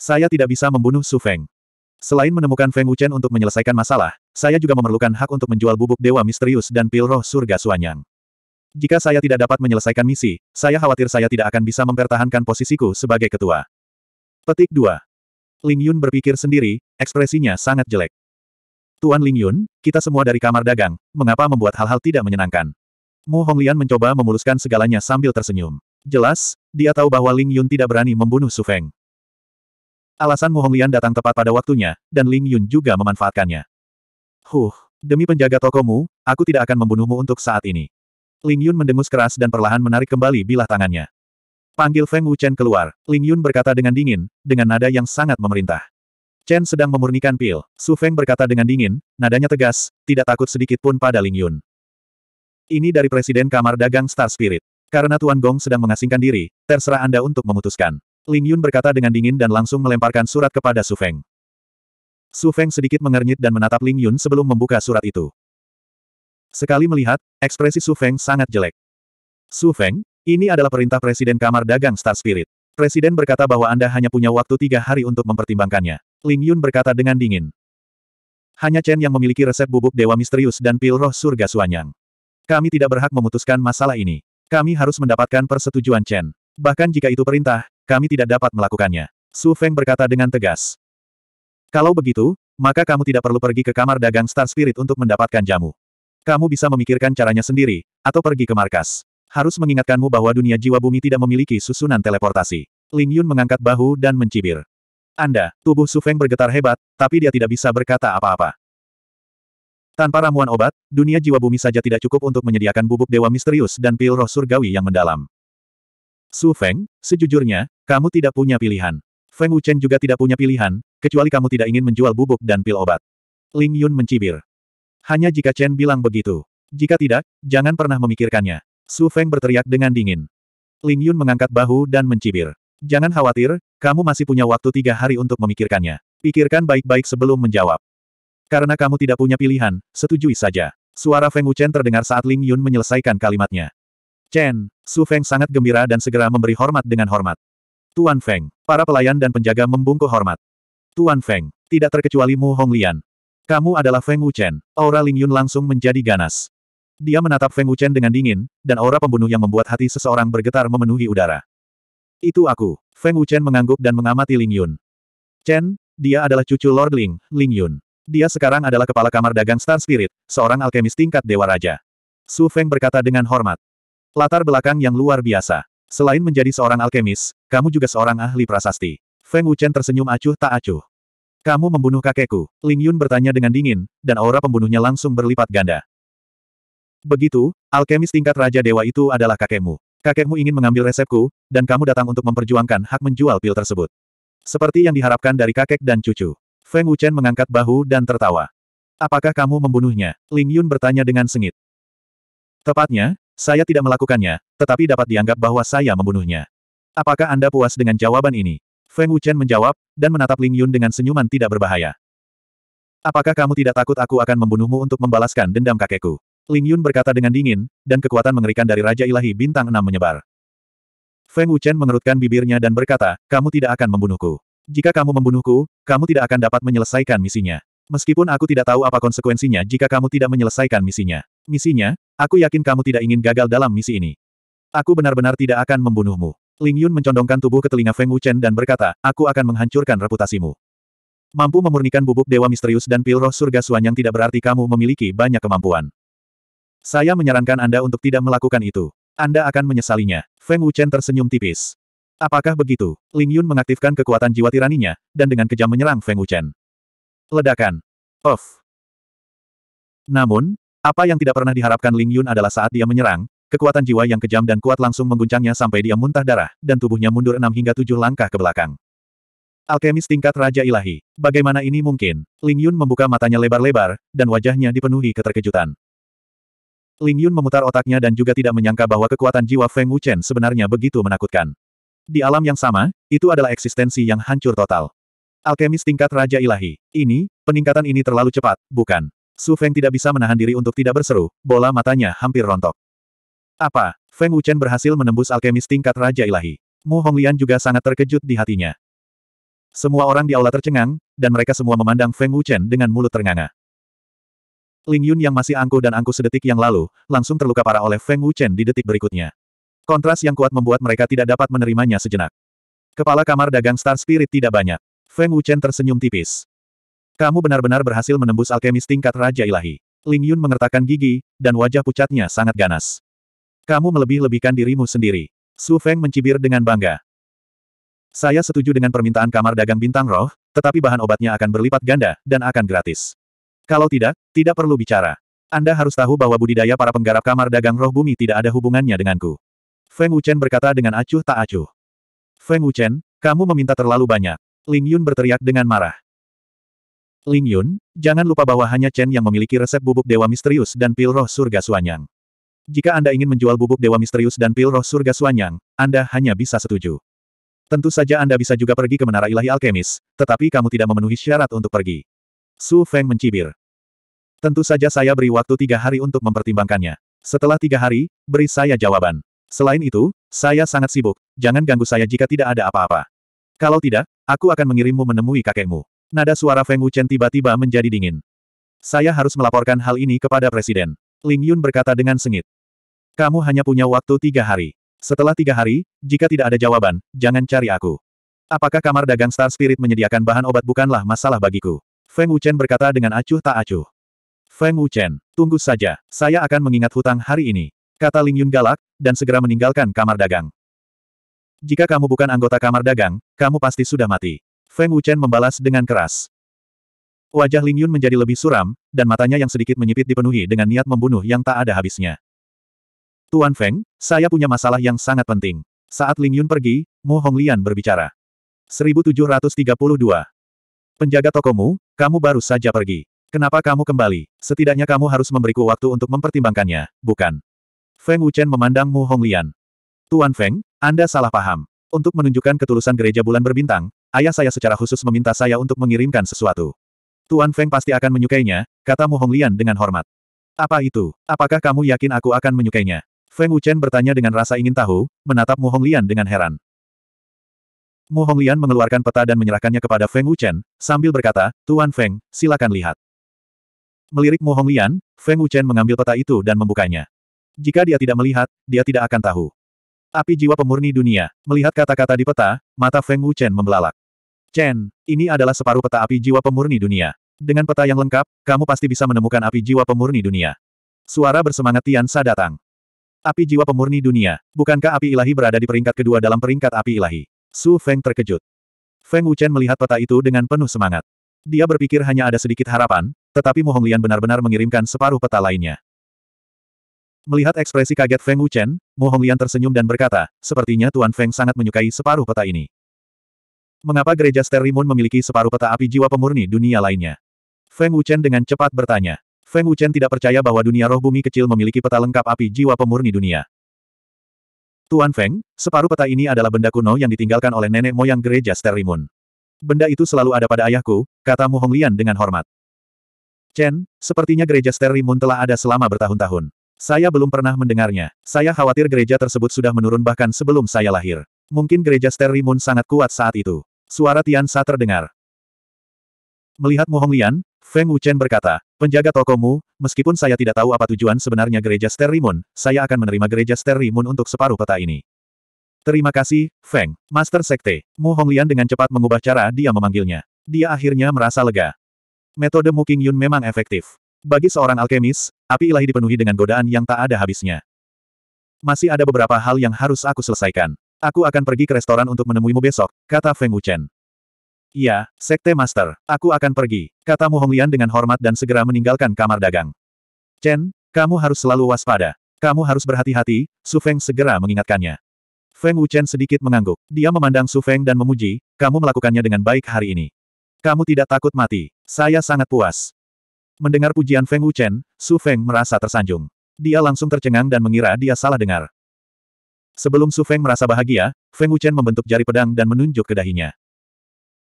Saya tidak bisa membunuh Su Feng. Selain menemukan Feng Wuchen untuk menyelesaikan masalah, saya juga memerlukan hak untuk menjual bubuk dewa misterius dan pil roh surga Suanyang. Jika saya tidak dapat menyelesaikan misi, saya khawatir saya tidak akan bisa mempertahankan posisiku sebagai ketua. Petik 2. Ling Yun berpikir sendiri, ekspresinya sangat jelek. Tuan Ling Yun, kita semua dari kamar dagang, mengapa membuat hal-hal tidak menyenangkan? Mu Honglian mencoba memuluskan segalanya sambil tersenyum. Jelas, dia tahu bahwa Ling Yun tidak berani membunuh Su Feng. Alasan Mu Honglian datang tepat pada waktunya, dan Ling Yun juga memanfaatkannya. Huh, demi penjaga tokomu, aku tidak akan membunuhmu untuk saat ini. Ling Yun mendengus keras dan perlahan menarik kembali bilah tangannya. Panggil Feng Wuchen keluar, Ling Yun berkata dengan dingin, dengan nada yang sangat memerintah. Chen sedang memurnikan pil, Su Feng berkata dengan dingin, nadanya tegas, tidak takut sedikit pun pada Ling Yun. Ini dari Presiden Kamar Dagang Star Spirit. Karena Tuan Gong sedang mengasingkan diri, terserah Anda untuk memutuskan. Ling Yun berkata dengan dingin dan langsung melemparkan surat kepada Su Feng. Su Feng sedikit mengernyit dan menatap Ling Yun sebelum membuka surat itu. Sekali melihat, ekspresi Su Feng sangat jelek. Su Feng, ini adalah perintah Presiden Kamar Dagang Star Spirit. Presiden berkata bahwa Anda hanya punya waktu tiga hari untuk mempertimbangkannya. Ling Yun berkata dengan dingin. Hanya Chen yang memiliki resep bubuk Dewa Misterius dan pil roh surga Suanyang. Kami tidak berhak memutuskan masalah ini. Kami harus mendapatkan persetujuan Chen. Bahkan jika itu perintah, kami tidak dapat melakukannya. Su Feng berkata dengan tegas. Kalau begitu, maka kamu tidak perlu pergi ke kamar dagang Star Spirit untuk mendapatkan jamu. Kamu bisa memikirkan caranya sendiri, atau pergi ke markas. Harus mengingatkanmu bahwa dunia jiwa bumi tidak memiliki susunan teleportasi. Ling Yun mengangkat bahu dan mencibir. Anda, tubuh Su Feng bergetar hebat, tapi dia tidak bisa berkata apa-apa. Tanpa ramuan obat, dunia jiwa bumi saja tidak cukup untuk menyediakan bubuk dewa misterius dan pil roh surgawi yang mendalam. Su Feng, sejujurnya, kamu tidak punya pilihan. Feng Wuchen juga tidak punya pilihan, kecuali kamu tidak ingin menjual bubuk dan pil obat. Ling Yun mencibir. Hanya jika Chen bilang begitu. Jika tidak, jangan pernah memikirkannya. Su Feng berteriak dengan dingin. Ling Yun mengangkat bahu dan mencibir. Jangan khawatir, kamu masih punya waktu tiga hari untuk memikirkannya. Pikirkan baik-baik sebelum menjawab. Karena kamu tidak punya pilihan, setujui saja. Suara Feng Wuchen terdengar saat Ling Yun menyelesaikan kalimatnya. Chen, Su Feng sangat gembira dan segera memberi hormat dengan hormat. Tuan Feng, para pelayan dan penjaga membungkuk hormat. Tuan Feng, tidak terkecuali Mu Honglian. Kamu adalah Feng Wuchen. Aura Ling Yun langsung menjadi ganas. Dia menatap Feng Wuchen dengan dingin, dan aura pembunuh yang membuat hati seseorang bergetar memenuhi udara. Itu aku. Feng Wuchen mengangguk dan mengamati Ling Yun. Chen, dia adalah cucu Lord Ling, Ling Yun. Dia sekarang adalah kepala kamar dagang Star Spirit, seorang alkemis tingkat Dewa Raja. Su Feng berkata dengan hormat. Latar belakang yang luar biasa. Selain menjadi seorang alkemis, kamu juga seorang ahli prasasti. Feng Wuchen tersenyum acuh tak acuh. Kamu membunuh kakekku, Ling Yun bertanya dengan dingin, dan aura pembunuhnya langsung berlipat ganda. Begitu, alkemis tingkat Raja Dewa itu adalah kakekmu. Kakekmu ingin mengambil resepku, dan kamu datang untuk memperjuangkan hak menjual pil tersebut. Seperti yang diharapkan dari kakek dan cucu. Feng Wuchen mengangkat bahu dan tertawa. Apakah kamu membunuhnya? Ling Yun bertanya dengan sengit. Tepatnya, saya tidak melakukannya, tetapi dapat dianggap bahwa saya membunuhnya. Apakah Anda puas dengan jawaban ini? Feng Wuchen menjawab, dan menatap Ling Yun dengan senyuman tidak berbahaya. Apakah kamu tidak takut aku akan membunuhmu untuk membalaskan dendam kakekku? Ling Yun berkata dengan dingin, dan kekuatan mengerikan dari Raja Ilahi Bintang 6 menyebar. Feng Wuchen mengerutkan bibirnya dan berkata, kamu tidak akan membunuhku. Jika kamu membunuhku, kamu tidak akan dapat menyelesaikan misinya. Meskipun aku tidak tahu apa konsekuensinya jika kamu tidak menyelesaikan misinya. Misinya, aku yakin kamu tidak ingin gagal dalam misi ini. Aku benar-benar tidak akan membunuhmu. Ling Yun mencondongkan tubuh ke telinga Feng Wuchen dan berkata, aku akan menghancurkan reputasimu. Mampu memurnikan bubuk dewa misterius dan pil roh surga Suan yang tidak berarti kamu memiliki banyak kemampuan. Saya menyarankan Anda untuk tidak melakukan itu. Anda akan menyesalinya. Feng Wuchen tersenyum tipis. Apakah begitu? Ling Yun mengaktifkan kekuatan jiwa tiraninya, dan dengan kejam menyerang Feng Wuchen. Ledakan. Of. Namun, apa yang tidak pernah diharapkan Ling Yun adalah saat dia menyerang, kekuatan jiwa yang kejam dan kuat langsung mengguncangnya sampai dia muntah darah, dan tubuhnya mundur enam hingga tujuh langkah ke belakang. Alkemis tingkat Raja Ilahi. Bagaimana ini mungkin? Ling Yun membuka matanya lebar-lebar, dan wajahnya dipenuhi keterkejutan. Ling Yun memutar otaknya dan juga tidak menyangka bahwa kekuatan jiwa Feng Wuchen sebenarnya begitu menakutkan. Di alam yang sama, itu adalah eksistensi yang hancur total. Alkemis tingkat Raja Ilahi. Ini, peningkatan ini terlalu cepat, bukan? Su Feng tidak bisa menahan diri untuk tidak berseru, bola matanya hampir rontok. Apa? Feng Wuchen berhasil menembus alkemis tingkat Raja Ilahi. Mu Honglian juga sangat terkejut di hatinya. Semua orang di aula tercengang, dan mereka semua memandang Feng Wuchen dengan mulut ternganga. Ling Yun yang masih angkuh dan angkuh sedetik yang lalu, langsung terluka parah oleh Feng Wuchen di detik berikutnya. Kontras yang kuat membuat mereka tidak dapat menerimanya sejenak. Kepala kamar dagang Star Spirit tidak banyak. Feng Wuchen tersenyum tipis. Kamu benar-benar berhasil menembus alkemis tingkat Raja Ilahi. Ling Yun mengertakkan gigi, dan wajah pucatnya sangat ganas. Kamu melebih-lebihkan dirimu sendiri. Su Feng mencibir dengan bangga. Saya setuju dengan permintaan kamar dagang bintang roh, tetapi bahan obatnya akan berlipat ganda, dan akan gratis. Kalau tidak, tidak perlu bicara. Anda harus tahu bahwa budidaya para penggarap kamar dagang roh bumi tidak ada hubungannya denganku. Feng Wuchen berkata dengan acuh tak acuh. Feng Wuchen, kamu meminta terlalu banyak. Ling Yun berteriak dengan marah. Ling Yun, jangan lupa bahwa hanya Chen yang memiliki resep bubuk dewa misterius dan pil roh surga Suanyang. Jika Anda ingin menjual bubuk dewa misterius dan pil roh surga Suanyang, Anda hanya bisa setuju. Tentu saja Anda bisa juga pergi ke Menara Ilahi Alkemis, tetapi kamu tidak memenuhi syarat untuk pergi. Su Feng mencibir. Tentu saja saya beri waktu tiga hari untuk mempertimbangkannya. Setelah tiga hari, beri saya jawaban. Selain itu, saya sangat sibuk, jangan ganggu saya jika tidak ada apa-apa. Kalau tidak, aku akan mengirimmu menemui kakekmu. Nada suara Feng Wuchen tiba-tiba menjadi dingin. Saya harus melaporkan hal ini kepada Presiden. Ling Yun berkata dengan sengit. Kamu hanya punya waktu tiga hari. Setelah tiga hari, jika tidak ada jawaban, jangan cari aku. Apakah kamar dagang Star Spirit menyediakan bahan obat bukanlah masalah bagiku. Feng Wuchen berkata dengan acuh tak acuh. Feng Wuchen, tunggu saja, saya akan mengingat hutang hari ini. Kata Ling Yun galak, dan segera meninggalkan kamar dagang. Jika kamu bukan anggota kamar dagang, kamu pasti sudah mati. Feng Wuchen membalas dengan keras. Wajah Ling Yun menjadi lebih suram, dan matanya yang sedikit menyipit dipenuhi dengan niat membunuh yang tak ada habisnya. Tuan Feng, saya punya masalah yang sangat penting. Saat Ling Yun pergi, Mu Honglian berbicara. 1732. Penjaga tokomu, kamu baru saja pergi. Kenapa kamu kembali? Setidaknya kamu harus memberiku waktu untuk mempertimbangkannya, bukan? Feng Wuchen memandang Mu Honglian. Tuan Feng, Anda salah paham. Untuk menunjukkan ketulusan gereja bulan berbintang, Ayah saya secara khusus meminta saya untuk mengirimkan sesuatu. Tuan Feng pasti akan menyukainya, kata Mu Honglian dengan hormat. Apa itu? Apakah kamu yakin aku akan menyukainya? Feng Wuchen bertanya dengan rasa ingin tahu, menatap Mu Honglian dengan heran. Mu Honglian mengeluarkan peta dan menyerahkannya kepada Feng Wuchen, sambil berkata, Tuan Feng, silakan lihat. Melirik Mu Honglian, Feng Wuchen mengambil peta itu dan membukanya. Jika dia tidak melihat, dia tidak akan tahu. Api jiwa pemurni dunia. Melihat kata-kata di peta, mata Feng Wuchen membelalak. Chen, ini adalah separuh peta api jiwa pemurni dunia. Dengan peta yang lengkap, kamu pasti bisa menemukan api jiwa pemurni dunia. Suara bersemangat Tian Sa datang. Api jiwa pemurni dunia, bukankah api ilahi berada di peringkat kedua dalam peringkat api ilahi? Su Feng terkejut. Feng Wuchen melihat peta itu dengan penuh semangat. Dia berpikir hanya ada sedikit harapan, tetapi Mu Honglian benar-benar mengirimkan separuh peta lainnya. Melihat ekspresi kaget Feng Wuchen, Mu Honglian tersenyum dan berkata, sepertinya Tuan Feng sangat menyukai separuh peta ini. Mengapa gereja Sterimun memiliki separuh peta api jiwa pemurni dunia lainnya? Feng Wuchen dengan cepat bertanya. Feng Wuchen tidak percaya bahwa dunia roh bumi kecil memiliki peta lengkap api jiwa pemurni dunia. Tuan Feng, separuh peta ini adalah benda kuno yang ditinggalkan oleh nenek moyang gereja Sterimun. Benda itu selalu ada pada ayahku, kata Mu Honglian dengan hormat. Chen, sepertinya gereja Sterimun telah ada selama bertahun-tahun. Saya belum pernah mendengarnya. Saya khawatir gereja tersebut sudah menurun bahkan sebelum saya lahir. Mungkin gereja Sterimun sangat kuat saat itu. Suara Tian Sa terdengar. Melihat Mohong Lian, Feng Wuchen berkata, penjaga tokomu, meskipun saya tidak tahu apa tujuan sebenarnya gereja Sterlimun, saya akan menerima gereja Sterlimun untuk separuh peta ini. Terima kasih, Feng. Master Sekte. Mu Honglian dengan cepat mengubah cara dia memanggilnya. Dia akhirnya merasa lega. Metode Mu Yun memang efektif. Bagi seorang alkemis, api ilahi dipenuhi dengan godaan yang tak ada habisnya. Masih ada beberapa hal yang harus aku selesaikan. Aku akan pergi ke restoran untuk menemuimu besok, kata Feng Wuchen. Iya, Sekte Master, aku akan pergi, kata Mu Honglian dengan hormat dan segera meninggalkan kamar dagang. Chen, kamu harus selalu waspada. Kamu harus berhati-hati, Su Feng segera mengingatkannya. Feng Wuchen sedikit mengangguk. Dia memandang Su Feng dan memuji, kamu melakukannya dengan baik hari ini. Kamu tidak takut mati. Saya sangat puas. Mendengar pujian Feng Wuchen, Su Feng merasa tersanjung. Dia langsung tercengang dan mengira dia salah dengar. Sebelum Su Feng merasa bahagia, Feng Wuchen membentuk jari pedang dan menunjuk ke dahinya.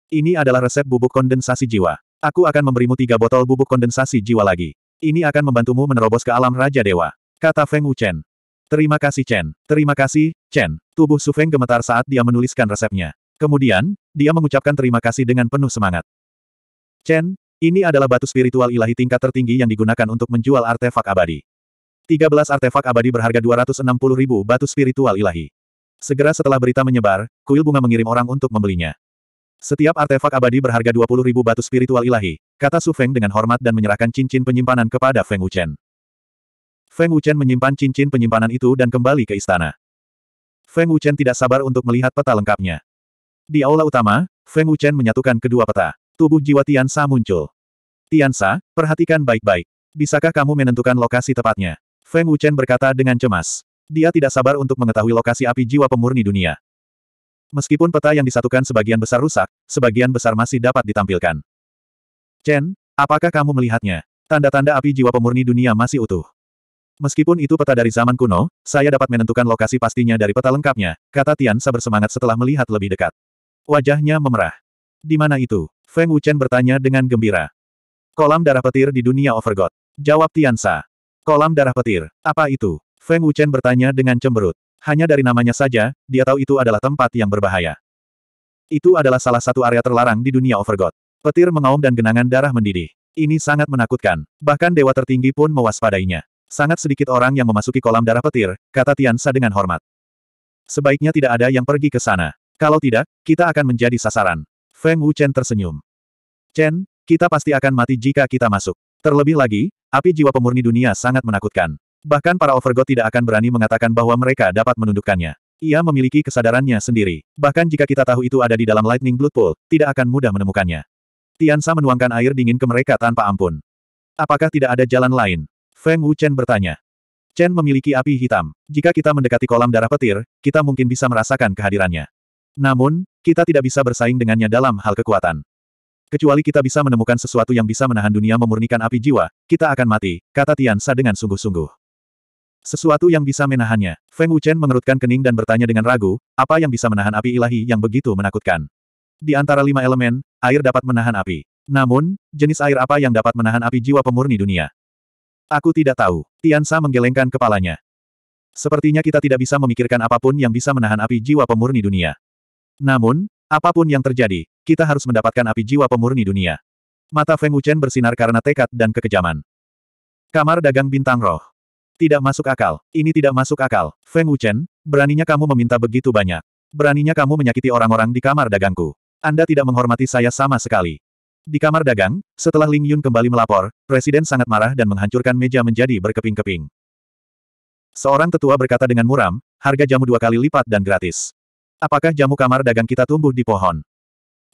Ini adalah resep bubuk kondensasi jiwa. Aku akan memberimu tiga botol bubuk kondensasi jiwa lagi. Ini akan membantumu menerobos ke alam Raja Dewa. Kata Feng Wuchen. Terima kasih Chen. Terima kasih, Chen. Tubuh Su Feng gemetar saat dia menuliskan resepnya. Kemudian, dia mengucapkan terima kasih dengan penuh semangat. Chen, ini adalah batu spiritual ilahi tingkat tertinggi yang digunakan untuk menjual artefak abadi. 13 artefak abadi berharga 260 ribu batu spiritual ilahi. Segera setelah berita menyebar, kuil bunga mengirim orang untuk membelinya. Setiap artefak abadi berharga 20 ribu batu spiritual ilahi, kata Su Feng dengan hormat dan menyerahkan cincin penyimpanan kepada Feng Wuchen. Feng Wuchen menyimpan cincin penyimpanan itu dan kembali ke istana. Feng Wuchen tidak sabar untuk melihat peta lengkapnya. Di aula utama, Feng Wuchen menyatukan kedua peta. Tubuh jiwa Tian Sa muncul. Tian Sa, perhatikan baik-baik. Bisakah kamu menentukan lokasi tepatnya? Feng Wuchen berkata dengan cemas. Dia tidak sabar untuk mengetahui lokasi api jiwa pemurni dunia. Meskipun peta yang disatukan sebagian besar rusak, sebagian besar masih dapat ditampilkan. Chen, apakah kamu melihatnya? Tanda-tanda api jiwa pemurni dunia masih utuh. Meskipun itu peta dari zaman kuno, saya dapat menentukan lokasi pastinya dari peta lengkapnya, kata Tian Sa bersemangat setelah melihat lebih dekat. Wajahnya memerah. Di mana itu? Feng Wuchen bertanya dengan gembira. Kolam darah petir di dunia Overgod. Jawab Tian Sa. Kolam darah petir. Apa itu? Feng Wuchen bertanya dengan cemberut. Hanya dari namanya saja, dia tahu itu adalah tempat yang berbahaya. Itu adalah salah satu area terlarang di dunia Overgod. Petir mengaum dan genangan darah mendidih. Ini sangat menakutkan. Bahkan dewa tertinggi pun mewaspadainya. Sangat sedikit orang yang memasuki kolam darah petir, kata Tiansa dengan hormat. Sebaiknya tidak ada yang pergi ke sana. Kalau tidak, kita akan menjadi sasaran. Feng Wuchen tersenyum. Chen, kita pasti akan mati jika kita masuk. Terlebih lagi, api jiwa pemurni dunia sangat menakutkan. Bahkan para Overgod tidak akan berani mengatakan bahwa mereka dapat menundukkannya. Ia memiliki kesadarannya sendiri. Bahkan jika kita tahu itu ada di dalam Lightning Blood Pool, tidak akan mudah menemukannya. Tiansa menuangkan air dingin ke mereka tanpa ampun. Apakah tidak ada jalan lain? Feng Wu Chen bertanya. Chen memiliki api hitam. Jika kita mendekati kolam darah petir, kita mungkin bisa merasakan kehadirannya. Namun, kita tidak bisa bersaing dengannya dalam hal kekuatan. Kecuali kita bisa menemukan sesuatu yang bisa menahan dunia memurnikan api jiwa, kita akan mati, kata Tian Sa dengan sungguh-sungguh. Sesuatu yang bisa menahannya. Feng Wuchen mengerutkan kening dan bertanya dengan ragu, apa yang bisa menahan api ilahi yang begitu menakutkan? Di antara lima elemen, air dapat menahan api. Namun, jenis air apa yang dapat menahan api jiwa pemurni dunia? Aku tidak tahu. Tian Sa menggelengkan kepalanya. Sepertinya kita tidak bisa memikirkan apapun yang bisa menahan api jiwa pemurni dunia. Namun, Apapun yang terjadi, kita harus mendapatkan api jiwa pemurni dunia. Mata Feng Wuchen bersinar karena tekad dan kekejaman. Kamar dagang bintang roh. Tidak masuk akal, ini tidak masuk akal. Feng Wuchen, beraninya kamu meminta begitu banyak. Beraninya kamu menyakiti orang-orang di kamar dagangku. Anda tidak menghormati saya sama sekali. Di kamar dagang, setelah Ling Yun kembali melapor, Presiden sangat marah dan menghancurkan meja menjadi berkeping-keping. Seorang tetua berkata dengan muram, harga jamu dua kali lipat dan gratis. Apakah jamu kamar dagang kita tumbuh di pohon?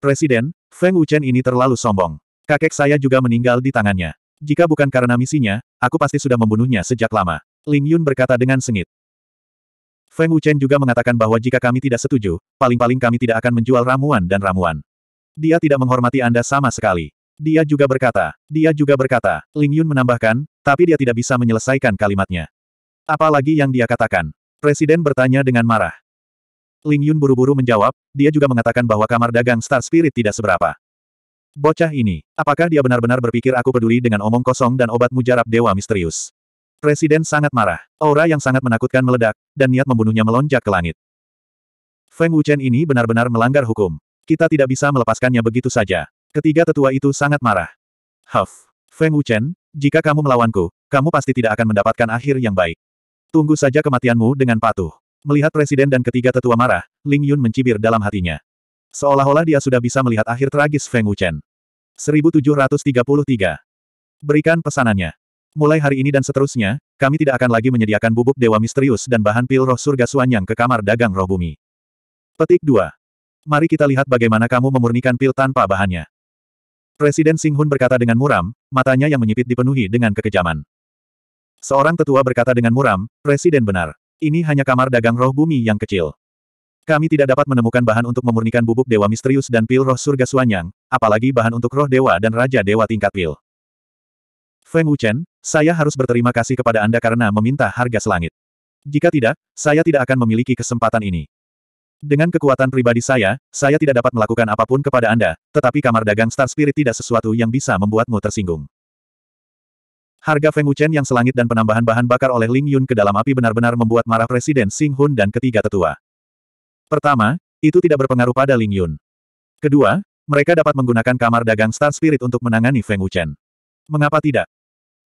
Presiden, Feng Wuchen ini terlalu sombong. Kakek saya juga meninggal di tangannya. Jika bukan karena misinya, aku pasti sudah membunuhnya sejak lama. Ling Yun berkata dengan sengit. Feng Wuchen juga mengatakan bahwa jika kami tidak setuju, paling-paling kami tidak akan menjual ramuan dan ramuan. Dia tidak menghormati Anda sama sekali. Dia juga berkata, dia juga berkata, Ling Yun menambahkan, tapi dia tidak bisa menyelesaikan kalimatnya. Apalagi yang dia katakan? Presiden bertanya dengan marah. Ling Yun buru-buru menjawab, dia juga mengatakan bahwa kamar dagang Star Spirit tidak seberapa. Bocah ini, apakah dia benar-benar berpikir aku peduli dengan omong kosong dan obat mujarab dewa misterius? Presiden sangat marah. Aura yang sangat menakutkan meledak, dan niat membunuhnya melonjak ke langit. Feng Wuchen ini benar-benar melanggar hukum. Kita tidak bisa melepaskannya begitu saja. Ketiga tetua itu sangat marah. Huff. Feng Wuchen, jika kamu melawanku, kamu pasti tidak akan mendapatkan akhir yang baik. Tunggu saja kematianmu dengan patuh. Melihat presiden dan ketiga tetua marah, Ling Yun mencibir dalam hatinya. Seolah-olah dia sudah bisa melihat akhir tragis Feng Wuchen. 1733. Berikan pesanannya. Mulai hari ini dan seterusnya, kami tidak akan lagi menyediakan bubuk dewa misterius dan bahan pil roh surga suanyang ke kamar dagang roh bumi. Petik 2. Mari kita lihat bagaimana kamu memurnikan pil tanpa bahannya. Presiden Sing Hun berkata dengan muram, matanya yang menyipit dipenuhi dengan kekejaman. Seorang tetua berkata dengan muram, Presiden benar. Ini hanya kamar dagang roh bumi yang kecil. Kami tidak dapat menemukan bahan untuk memurnikan bubuk dewa misterius dan pil roh surga suanyang, apalagi bahan untuk roh dewa dan raja dewa tingkat pil. Feng Wuchen, saya harus berterima kasih kepada Anda karena meminta harga selangit. Jika tidak, saya tidak akan memiliki kesempatan ini. Dengan kekuatan pribadi saya, saya tidak dapat melakukan apapun kepada Anda, tetapi kamar dagang Star Spirit tidak sesuatu yang bisa membuatmu tersinggung. Harga Feng Wuchen yang selangit dan penambahan bahan bakar oleh Ling Yun ke dalam api benar-benar membuat marah Presiden Sing Hun dan ketiga tetua. Pertama, itu tidak berpengaruh pada Ling Yun. Kedua, mereka dapat menggunakan kamar dagang Star Spirit untuk menangani Feng Wuchen. Mengapa tidak?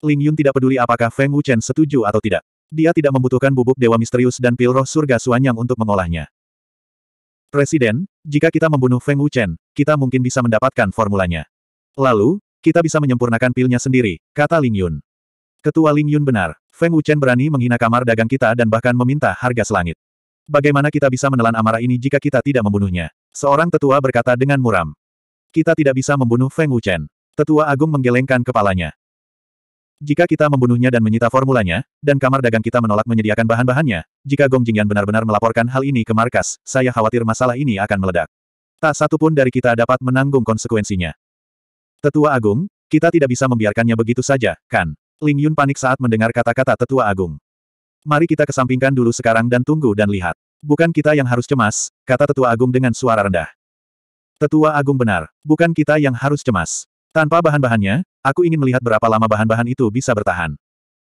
Ling Yun tidak peduli apakah Feng Wuchen setuju atau tidak. Dia tidak membutuhkan bubuk dewa misterius dan pil roh surga Suanyang untuk mengolahnya. Presiden, jika kita membunuh Feng Wuchen, kita mungkin bisa mendapatkan formulanya. Lalu, kita bisa menyempurnakan pilnya sendiri, kata Ling Yun. Ketua Ling Yun benar. Feng Wuchen berani menghina kamar dagang kita dan bahkan meminta harga selangit. Bagaimana kita bisa menelan amarah ini jika kita tidak membunuhnya? Seorang tetua berkata dengan muram. Kita tidak bisa membunuh Feng Wuchen. Tetua Agung menggelengkan kepalanya. Jika kita membunuhnya dan menyita formulanya, dan kamar dagang kita menolak menyediakan bahan-bahannya, jika Gong Jingyan benar-benar melaporkan hal ini ke markas, saya khawatir masalah ini akan meledak. Tak satu pun dari kita dapat menanggung konsekuensinya. Tetua Agung, kita tidak bisa membiarkannya begitu saja, kan? Ling Yun panik saat mendengar kata-kata tetua agung. Mari kita kesampingkan dulu sekarang dan tunggu dan lihat. Bukan kita yang harus cemas, kata tetua agung dengan suara rendah. Tetua agung benar, bukan kita yang harus cemas. Tanpa bahan-bahannya, aku ingin melihat berapa lama bahan-bahan itu bisa bertahan.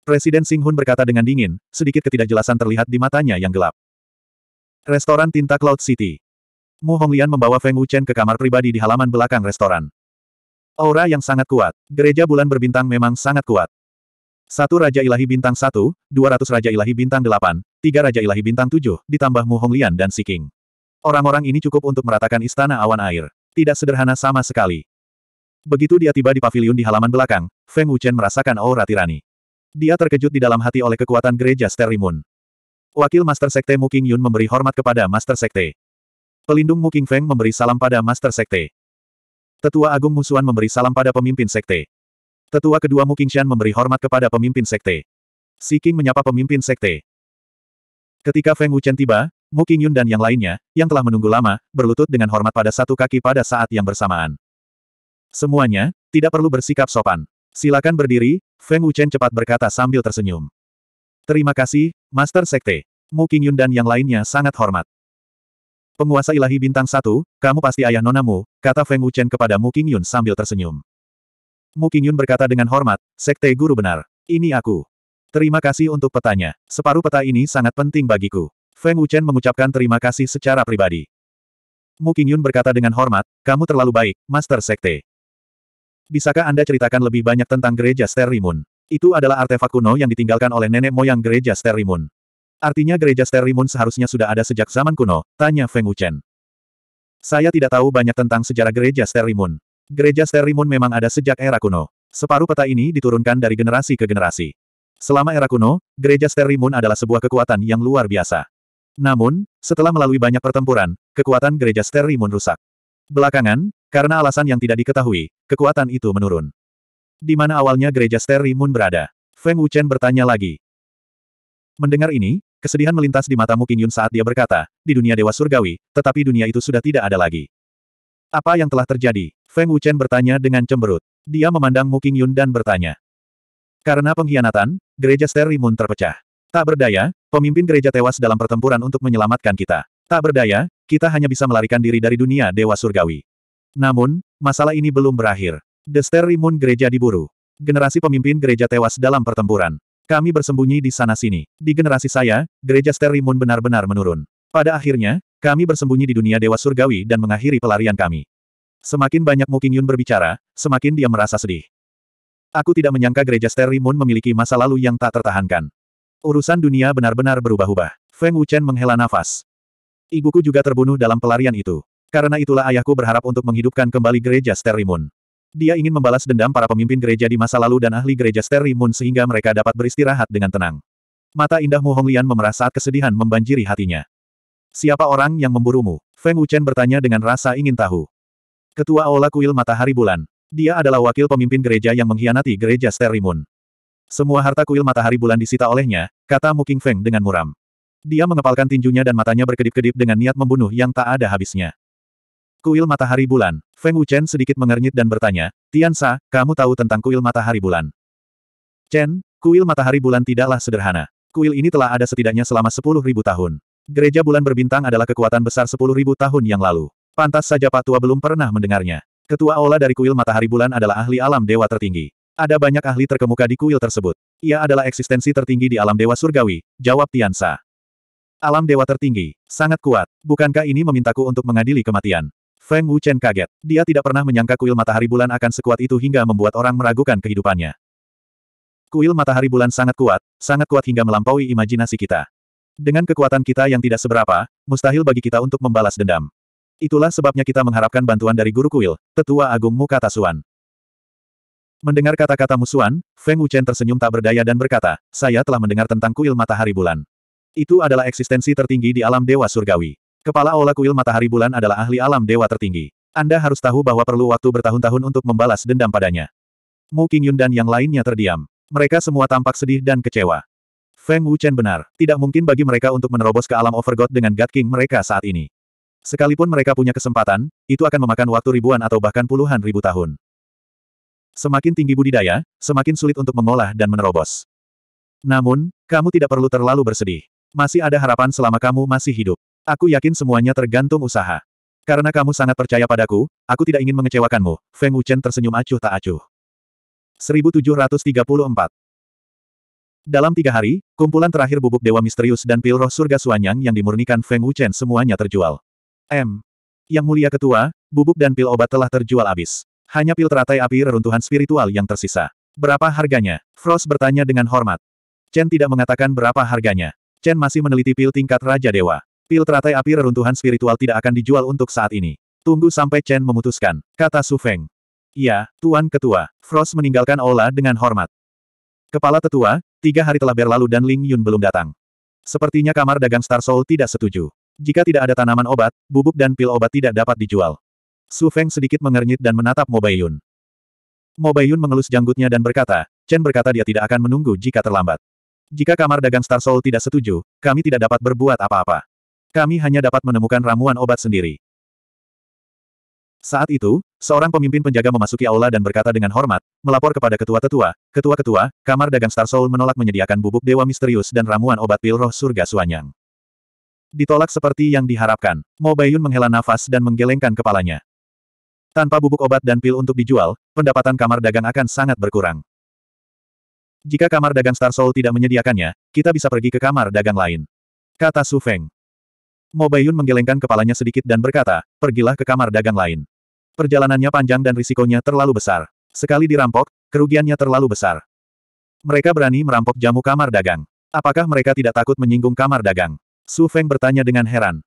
Presiden Sing Hun berkata dengan dingin, sedikit ketidakjelasan terlihat di matanya yang gelap. Restoran Tinta Cloud City. Mu Honglian membawa Feng Wuchen ke kamar pribadi di halaman belakang restoran. Aura yang sangat kuat. Gereja bulan berbintang memang sangat kuat. Satu Raja Ilahi Bintang 1, 200 Raja Ilahi Bintang 8, 3 Raja Ilahi Bintang 7, ditambah Mu Honglian dan Si King. Orang-orang ini cukup untuk meratakan istana awan air. Tidak sederhana sama sekali. Begitu dia tiba di pavilion di halaman belakang, Feng Wuchen merasakan aura oh, tirani. Dia terkejut di dalam hati oleh kekuatan gereja Sterimun. Wakil Master Sekte Mu King Yun memberi hormat kepada Master Sekte. Pelindung Mu King Feng memberi salam pada Master Sekte. Tetua Agung Musuan memberi salam pada pemimpin Sekte. Tetua kedua Mu Qingshan memberi hormat kepada pemimpin sekte. Si King menyapa pemimpin sekte. Ketika Feng Wuchen tiba, Mu Qingyun dan yang lainnya, yang telah menunggu lama, berlutut dengan hormat pada satu kaki pada saat yang bersamaan. Semuanya, tidak perlu bersikap sopan. Silakan berdiri, Feng Wuchen cepat berkata sambil tersenyum. Terima kasih, Master Sekte. Mu Qingyun dan yang lainnya sangat hormat. Penguasa ilahi bintang satu, kamu pasti ayah nonamu, kata Feng Wuchen kepada Mu Qingyun sambil tersenyum. Mu Qingyun berkata dengan hormat, Sekte Guru benar. Ini aku. Terima kasih untuk petanya. Separuh peta ini sangat penting bagiku. Feng Wuchen mengucapkan terima kasih secara pribadi. Mu Qingyun berkata dengan hormat, kamu terlalu baik, Master Sekte. Bisakah Anda ceritakan lebih banyak tentang gereja Sterimun? Itu adalah artefak kuno yang ditinggalkan oleh nenek moyang gereja Sterimun. Artinya gereja Sterimun seharusnya sudah ada sejak zaman kuno, tanya Feng Wuchen. Saya tidak tahu banyak tentang sejarah gereja Sterimun. Gereja Sterimun memang ada sejak era kuno. Separuh peta ini diturunkan dari generasi ke generasi. Selama era kuno, gereja Sterimun adalah sebuah kekuatan yang luar biasa. Namun, setelah melalui banyak pertempuran, kekuatan gereja Sterimun rusak. Belakangan, karena alasan yang tidak diketahui, kekuatan itu menurun. Di mana awalnya gereja Sterimun berada? Feng Wuchen bertanya lagi. Mendengar ini, kesedihan melintas di matamu Qing Yun saat dia berkata, di dunia Dewa Surgawi, tetapi dunia itu sudah tidak ada lagi. Apa yang telah terjadi? Feng Wuchen bertanya dengan cemberut. Dia memandang Mu Yun dan bertanya. Karena pengkhianatan, gereja Sterimun terpecah. Tak berdaya, pemimpin gereja tewas dalam pertempuran untuk menyelamatkan kita. Tak berdaya, kita hanya bisa melarikan diri dari dunia dewa surgawi. Namun, masalah ini belum berakhir. The Sterimun gereja diburu. Generasi pemimpin gereja tewas dalam pertempuran. Kami bersembunyi di sana-sini. Di generasi saya, gereja Sterimun benar-benar menurun. Pada akhirnya, kami bersembunyi di dunia dewa surgawi dan mengakhiri pelarian kami. Semakin banyak Muking Yun berbicara, semakin dia merasa sedih. Aku tidak menyangka gereja Sterry Moon memiliki masa lalu yang tak tertahankan. Urusan dunia benar-benar berubah-ubah. Feng Wuchen menghela nafas. Ibuku juga terbunuh dalam pelarian itu. Karena itulah ayahku berharap untuk menghidupkan kembali gereja Sterry Moon. Dia ingin membalas dendam para pemimpin gereja di masa lalu dan ahli gereja Sterry Moon sehingga mereka dapat beristirahat dengan tenang. Mata indah Mu Honglian memerah saat kesedihan membanjiri hatinya. Siapa orang yang memburumu? Feng Wuchen bertanya dengan rasa ingin tahu. Ketua Aula Kuil Matahari Bulan. Dia adalah wakil pemimpin gereja yang mengkhianati gereja Sterimun. Semua harta kuil matahari bulan disita olehnya, kata Muking Feng dengan muram. Dia mengepalkan tinjunya dan matanya berkedip-kedip dengan niat membunuh yang tak ada habisnya. Kuil matahari bulan. Feng Wuchen sedikit mengernyit dan bertanya, Tiansa, kamu tahu tentang kuil matahari bulan? Chen, kuil matahari bulan tidaklah sederhana. Kuil ini telah ada setidaknya selama sepuluh ribu tahun. Gereja Bulan Berbintang adalah kekuatan besar 10.000 tahun yang lalu. Pantas saja Pak Tua belum pernah mendengarnya. Ketua Aula dari kuil Matahari Bulan adalah ahli alam dewa tertinggi. Ada banyak ahli terkemuka di kuil tersebut. Ia adalah eksistensi tertinggi di alam dewa surgawi, jawab Tiansa. Alam dewa tertinggi, sangat kuat. Bukankah ini memintaku untuk mengadili kematian? Feng Wuchen kaget. Dia tidak pernah menyangka kuil matahari bulan akan sekuat itu hingga membuat orang meragukan kehidupannya. Kuil matahari bulan sangat kuat, sangat kuat hingga melampaui imajinasi kita. Dengan kekuatan kita yang tidak seberapa, mustahil bagi kita untuk membalas dendam. Itulah sebabnya kita mengharapkan bantuan dari Guru Kuil, Tetua Agung Muka Tasuan. Mendengar kata-kata musuhan, Feng Wuchen tersenyum tak berdaya dan berkata, saya telah mendengar tentang kuil matahari bulan. Itu adalah eksistensi tertinggi di alam dewa surgawi. Kepala Aula Kuil Matahari Bulan adalah ahli alam dewa tertinggi. Anda harus tahu bahwa perlu waktu bertahun-tahun untuk membalas dendam padanya. Mu Qingyun dan yang lainnya terdiam. Mereka semua tampak sedih dan kecewa. Feng Wuchen benar, tidak mungkin bagi mereka untuk menerobos ke alam Overgod dengan God King mereka saat ini. Sekalipun mereka punya kesempatan, itu akan memakan waktu ribuan atau bahkan puluhan ribu tahun. Semakin tinggi budidaya, semakin sulit untuk mengolah dan menerobos. Namun, kamu tidak perlu terlalu bersedih. Masih ada harapan selama kamu masih hidup. Aku yakin semuanya tergantung usaha. Karena kamu sangat percaya padaku, aku tidak ingin mengecewakanmu. Feng Wuchen tersenyum acuh tak acuh. 1734 dalam tiga hari, kumpulan terakhir bubuk Dewa Misterius dan pil roh surga Suanyang yang dimurnikan Feng Wuchen semuanya terjual. M. Yang mulia ketua, bubuk dan pil obat telah terjual habis. Hanya pil teratai api reruntuhan spiritual yang tersisa. Berapa harganya? Frost bertanya dengan hormat. Chen tidak mengatakan berapa harganya. Chen masih meneliti pil tingkat Raja Dewa. Pil teratai api reruntuhan spiritual tidak akan dijual untuk saat ini. Tunggu sampai Chen memutuskan, kata Su Feng. Iya, Tuan Ketua. Frost meninggalkan Ola dengan hormat. Kepala tetua, Tiga hari telah berlalu dan Ling Yun belum datang. Sepertinya kamar dagang Star Soul tidak setuju. Jika tidak ada tanaman obat, bubuk dan pil obat tidak dapat dijual. Su Feng sedikit mengernyit dan menatap Mo Bai Yun. Mo Bai Yun mengelus janggutnya dan berkata, Chen berkata dia tidak akan menunggu jika terlambat. Jika kamar dagang Star Soul tidak setuju, kami tidak dapat berbuat apa-apa. Kami hanya dapat menemukan ramuan obat sendiri. Saat itu, seorang pemimpin penjaga memasuki aula dan berkata dengan hormat, melapor kepada ketua-tetua, ketua-ketua, kamar dagang Star Soul menolak menyediakan bubuk dewa misterius dan ramuan obat pil roh surga Suanyang. Ditolak seperti yang diharapkan, Mo Baiyun menghela nafas dan menggelengkan kepalanya. Tanpa bubuk obat dan pil untuk dijual, pendapatan kamar dagang akan sangat berkurang. Jika kamar dagang Star Soul tidak menyediakannya, kita bisa pergi ke kamar dagang lain. Kata Su Feng. Mo Baiyun menggelengkan kepalanya sedikit dan berkata, pergilah ke kamar dagang lain. Perjalanannya panjang dan risikonya terlalu besar. Sekali dirampok, kerugiannya terlalu besar. Mereka berani merampok jamu kamar dagang. Apakah mereka tidak takut menyinggung kamar dagang? Su Feng bertanya dengan heran.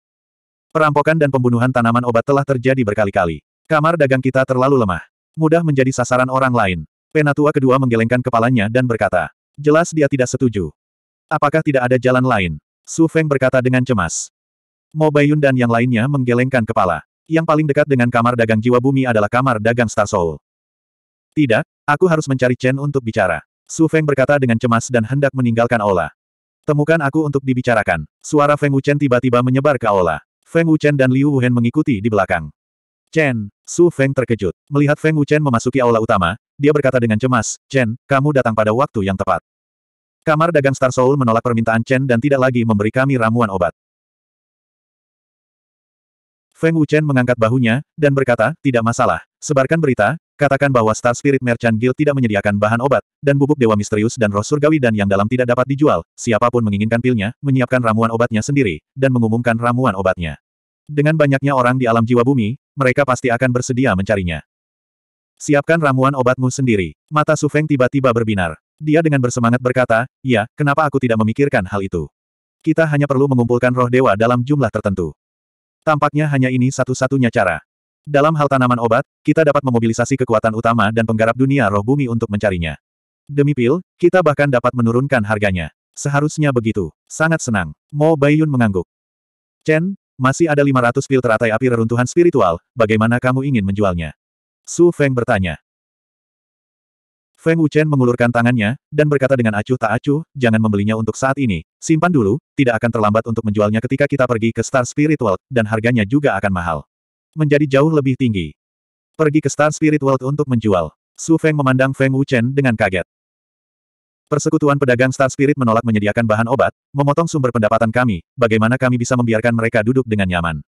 Perampokan dan pembunuhan tanaman obat telah terjadi berkali-kali. Kamar dagang kita terlalu lemah. Mudah menjadi sasaran orang lain. Penatua kedua menggelengkan kepalanya dan berkata, jelas dia tidak setuju. Apakah tidak ada jalan lain? Su Feng berkata dengan cemas. Mo Baiyun dan yang lainnya menggelengkan kepala. Yang paling dekat dengan kamar dagang jiwa bumi adalah kamar dagang Star Soul. Tidak, aku harus mencari Chen untuk bicara. Su Feng berkata dengan cemas dan hendak meninggalkan aula. Temukan aku untuk dibicarakan. Suara Feng Wuchen tiba-tiba menyebar ke aula. Feng Wuchen dan Liu Wuhen mengikuti di belakang. Chen, Su Feng terkejut. Melihat Feng Wuchen memasuki aula utama, dia berkata dengan cemas, Chen, kamu datang pada waktu yang tepat. Kamar dagang Star Soul menolak permintaan Chen dan tidak lagi memberi kami ramuan obat. Feng Wuchen mengangkat bahunya, dan berkata, tidak masalah, sebarkan berita, katakan bahwa Star Spirit Merchant Guild tidak menyediakan bahan obat, dan bubuk dewa misterius dan roh surgawi dan yang dalam tidak dapat dijual, siapapun menginginkan pilnya, menyiapkan ramuan obatnya sendiri, dan mengumumkan ramuan obatnya. Dengan banyaknya orang di alam jiwa bumi, mereka pasti akan bersedia mencarinya. Siapkan ramuan obatmu sendiri. Mata Su Feng tiba-tiba berbinar. Dia dengan bersemangat berkata, ya, kenapa aku tidak memikirkan hal itu? Kita hanya perlu mengumpulkan roh dewa dalam jumlah tertentu. Tampaknya hanya ini satu-satunya cara. Dalam hal tanaman obat, kita dapat memobilisasi kekuatan utama dan penggarap dunia roh bumi untuk mencarinya. Demi pil, kita bahkan dapat menurunkan harganya. Seharusnya begitu. Sangat senang. Mo Baiyun mengangguk. Chen, masih ada 500 pil teratai api reruntuhan spiritual, bagaimana kamu ingin menjualnya? Su Feng bertanya. Feng Wuchen mengulurkan tangannya, dan berkata dengan acuh tak acuh, jangan membelinya untuk saat ini, simpan dulu, tidak akan terlambat untuk menjualnya ketika kita pergi ke Star Spiritual, dan harganya juga akan mahal. Menjadi jauh lebih tinggi. Pergi ke Star Spiritual untuk menjual. Su Feng memandang Feng Wuchen dengan kaget. Persekutuan pedagang Star Spirit menolak menyediakan bahan obat, memotong sumber pendapatan kami, bagaimana kami bisa membiarkan mereka duduk dengan nyaman.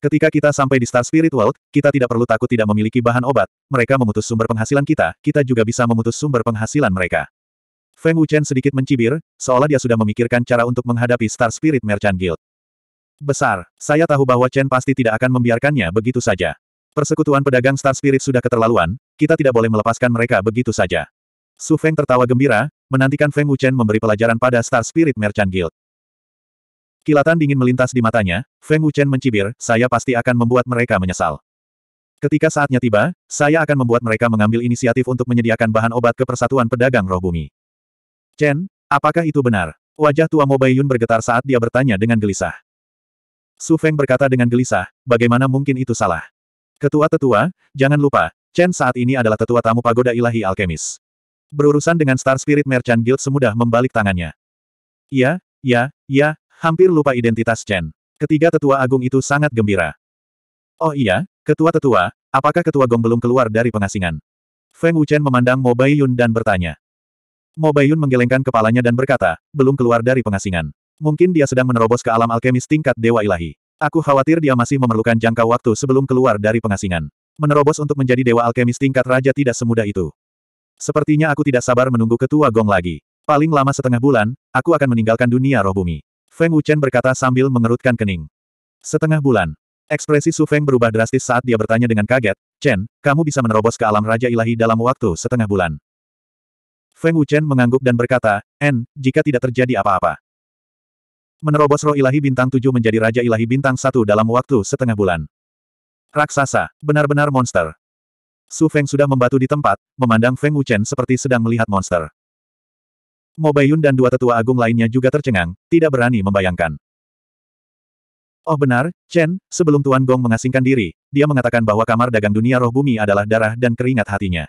Ketika kita sampai di Star Spirit World, kita tidak perlu takut tidak memiliki bahan obat. Mereka memutus sumber penghasilan kita, kita juga bisa memutus sumber penghasilan mereka. Feng Wuchen sedikit mencibir, seolah dia sudah memikirkan cara untuk menghadapi Star Spirit Merchant Guild. Besar, saya tahu bahwa Chen pasti tidak akan membiarkannya begitu saja. Persekutuan pedagang Star Spirit sudah keterlaluan, kita tidak boleh melepaskan mereka begitu saja. Su Feng tertawa gembira, menantikan Feng Wuchen memberi pelajaran pada Star Spirit Merchant Guild. Kilatan dingin melintas di matanya, Feng Wuchen mencibir, saya pasti akan membuat mereka menyesal. Ketika saatnya tiba, saya akan membuat mereka mengambil inisiatif untuk menyediakan bahan obat ke Persatuan Pedagang Roh Bumi. Chen, apakah itu benar? Wajah tua Mobai Yun bergetar saat dia bertanya dengan gelisah. Su Feng berkata dengan gelisah, bagaimana mungkin itu salah? Ketua-tetua, jangan lupa, Chen saat ini adalah tetua tamu pagoda ilahi alkemis. Berurusan dengan Star Spirit Merchant Guild semudah membalik tangannya. Iya, ya, ya, Hampir lupa identitas Chen. Ketiga tetua agung itu sangat gembira. Oh iya, ketua-tetua, apakah ketua Gong belum keluar dari pengasingan? Feng Wuchen memandang Mo Baiyun dan bertanya. Mo Baiyun menggelengkan kepalanya dan berkata, belum keluar dari pengasingan. Mungkin dia sedang menerobos ke alam alkemis tingkat Dewa Ilahi. Aku khawatir dia masih memerlukan jangka waktu sebelum keluar dari pengasingan. Menerobos untuk menjadi Dewa Alkemis tingkat Raja tidak semudah itu. Sepertinya aku tidak sabar menunggu ketua Gong lagi. Paling lama setengah bulan, aku akan meninggalkan dunia roh bumi. Feng Wuchen berkata sambil mengerutkan kening. Setengah bulan. Ekspresi Su Feng berubah drastis saat dia bertanya dengan kaget, Chen, kamu bisa menerobos ke alam Raja Ilahi dalam waktu setengah bulan. Feng Wuchen mengangguk dan berkata, En, jika tidak terjadi apa-apa. Menerobos roh ilahi bintang tujuh menjadi Raja Ilahi bintang satu dalam waktu setengah bulan. Raksasa, benar-benar monster. Su Feng sudah membatu di tempat, memandang Feng Wuchen seperti sedang melihat monster. Mobayun dan dua tetua agung lainnya juga tercengang, tidak berani membayangkan. Oh benar, Chen, sebelum Tuan Gong mengasingkan diri, dia mengatakan bahwa kamar dagang dunia roh bumi adalah darah dan keringat hatinya.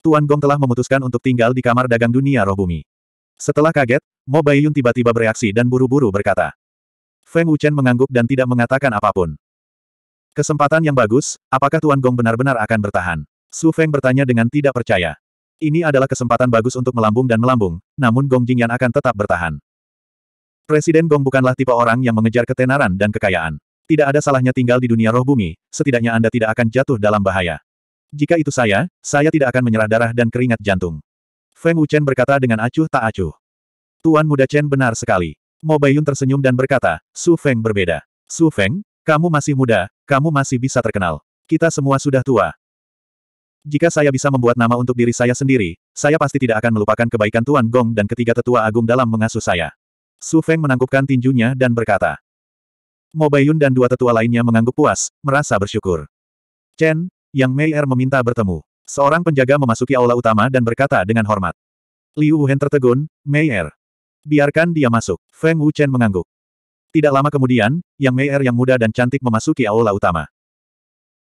Tuan Gong telah memutuskan untuk tinggal di kamar dagang dunia roh bumi. Setelah kaget, Mo Baiyun tiba-tiba bereaksi dan buru-buru berkata. Feng Wuchen mengangguk dan tidak mengatakan apapun. Kesempatan yang bagus, apakah Tuan Gong benar-benar akan bertahan? Su Feng bertanya dengan tidak percaya. Ini adalah kesempatan bagus untuk melambung dan melambung, namun Gong Jingyan akan tetap bertahan. Presiden Gong bukanlah tipe orang yang mengejar ketenaran dan kekayaan. Tidak ada salahnya tinggal di dunia roh bumi, setidaknya Anda tidak akan jatuh dalam bahaya. Jika itu saya, saya tidak akan menyerah darah dan keringat jantung. Feng Wuchen berkata dengan acuh tak acuh. Tuan muda Chen benar sekali. Mo Baiyun tersenyum dan berkata, Su Feng berbeda. Su Feng, kamu masih muda, kamu masih bisa terkenal. Kita semua sudah tua, jika saya bisa membuat nama untuk diri saya sendiri, saya pasti tidak akan melupakan kebaikan Tuan Gong dan ketiga tetua agung dalam mengasuh saya. Su Feng menangkupkan tinjunya dan berkata. Mo Baiyun dan dua tetua lainnya mengangguk puas, merasa bersyukur. Chen, Yang Mei Er meminta bertemu. Seorang penjaga memasuki aula utama dan berkata dengan hormat. Liu Wuhen tertegun, Mei Er. Biarkan dia masuk. Feng Wu Chen mengangguk. Tidak lama kemudian, Yang Mei Er yang muda dan cantik memasuki aula utama.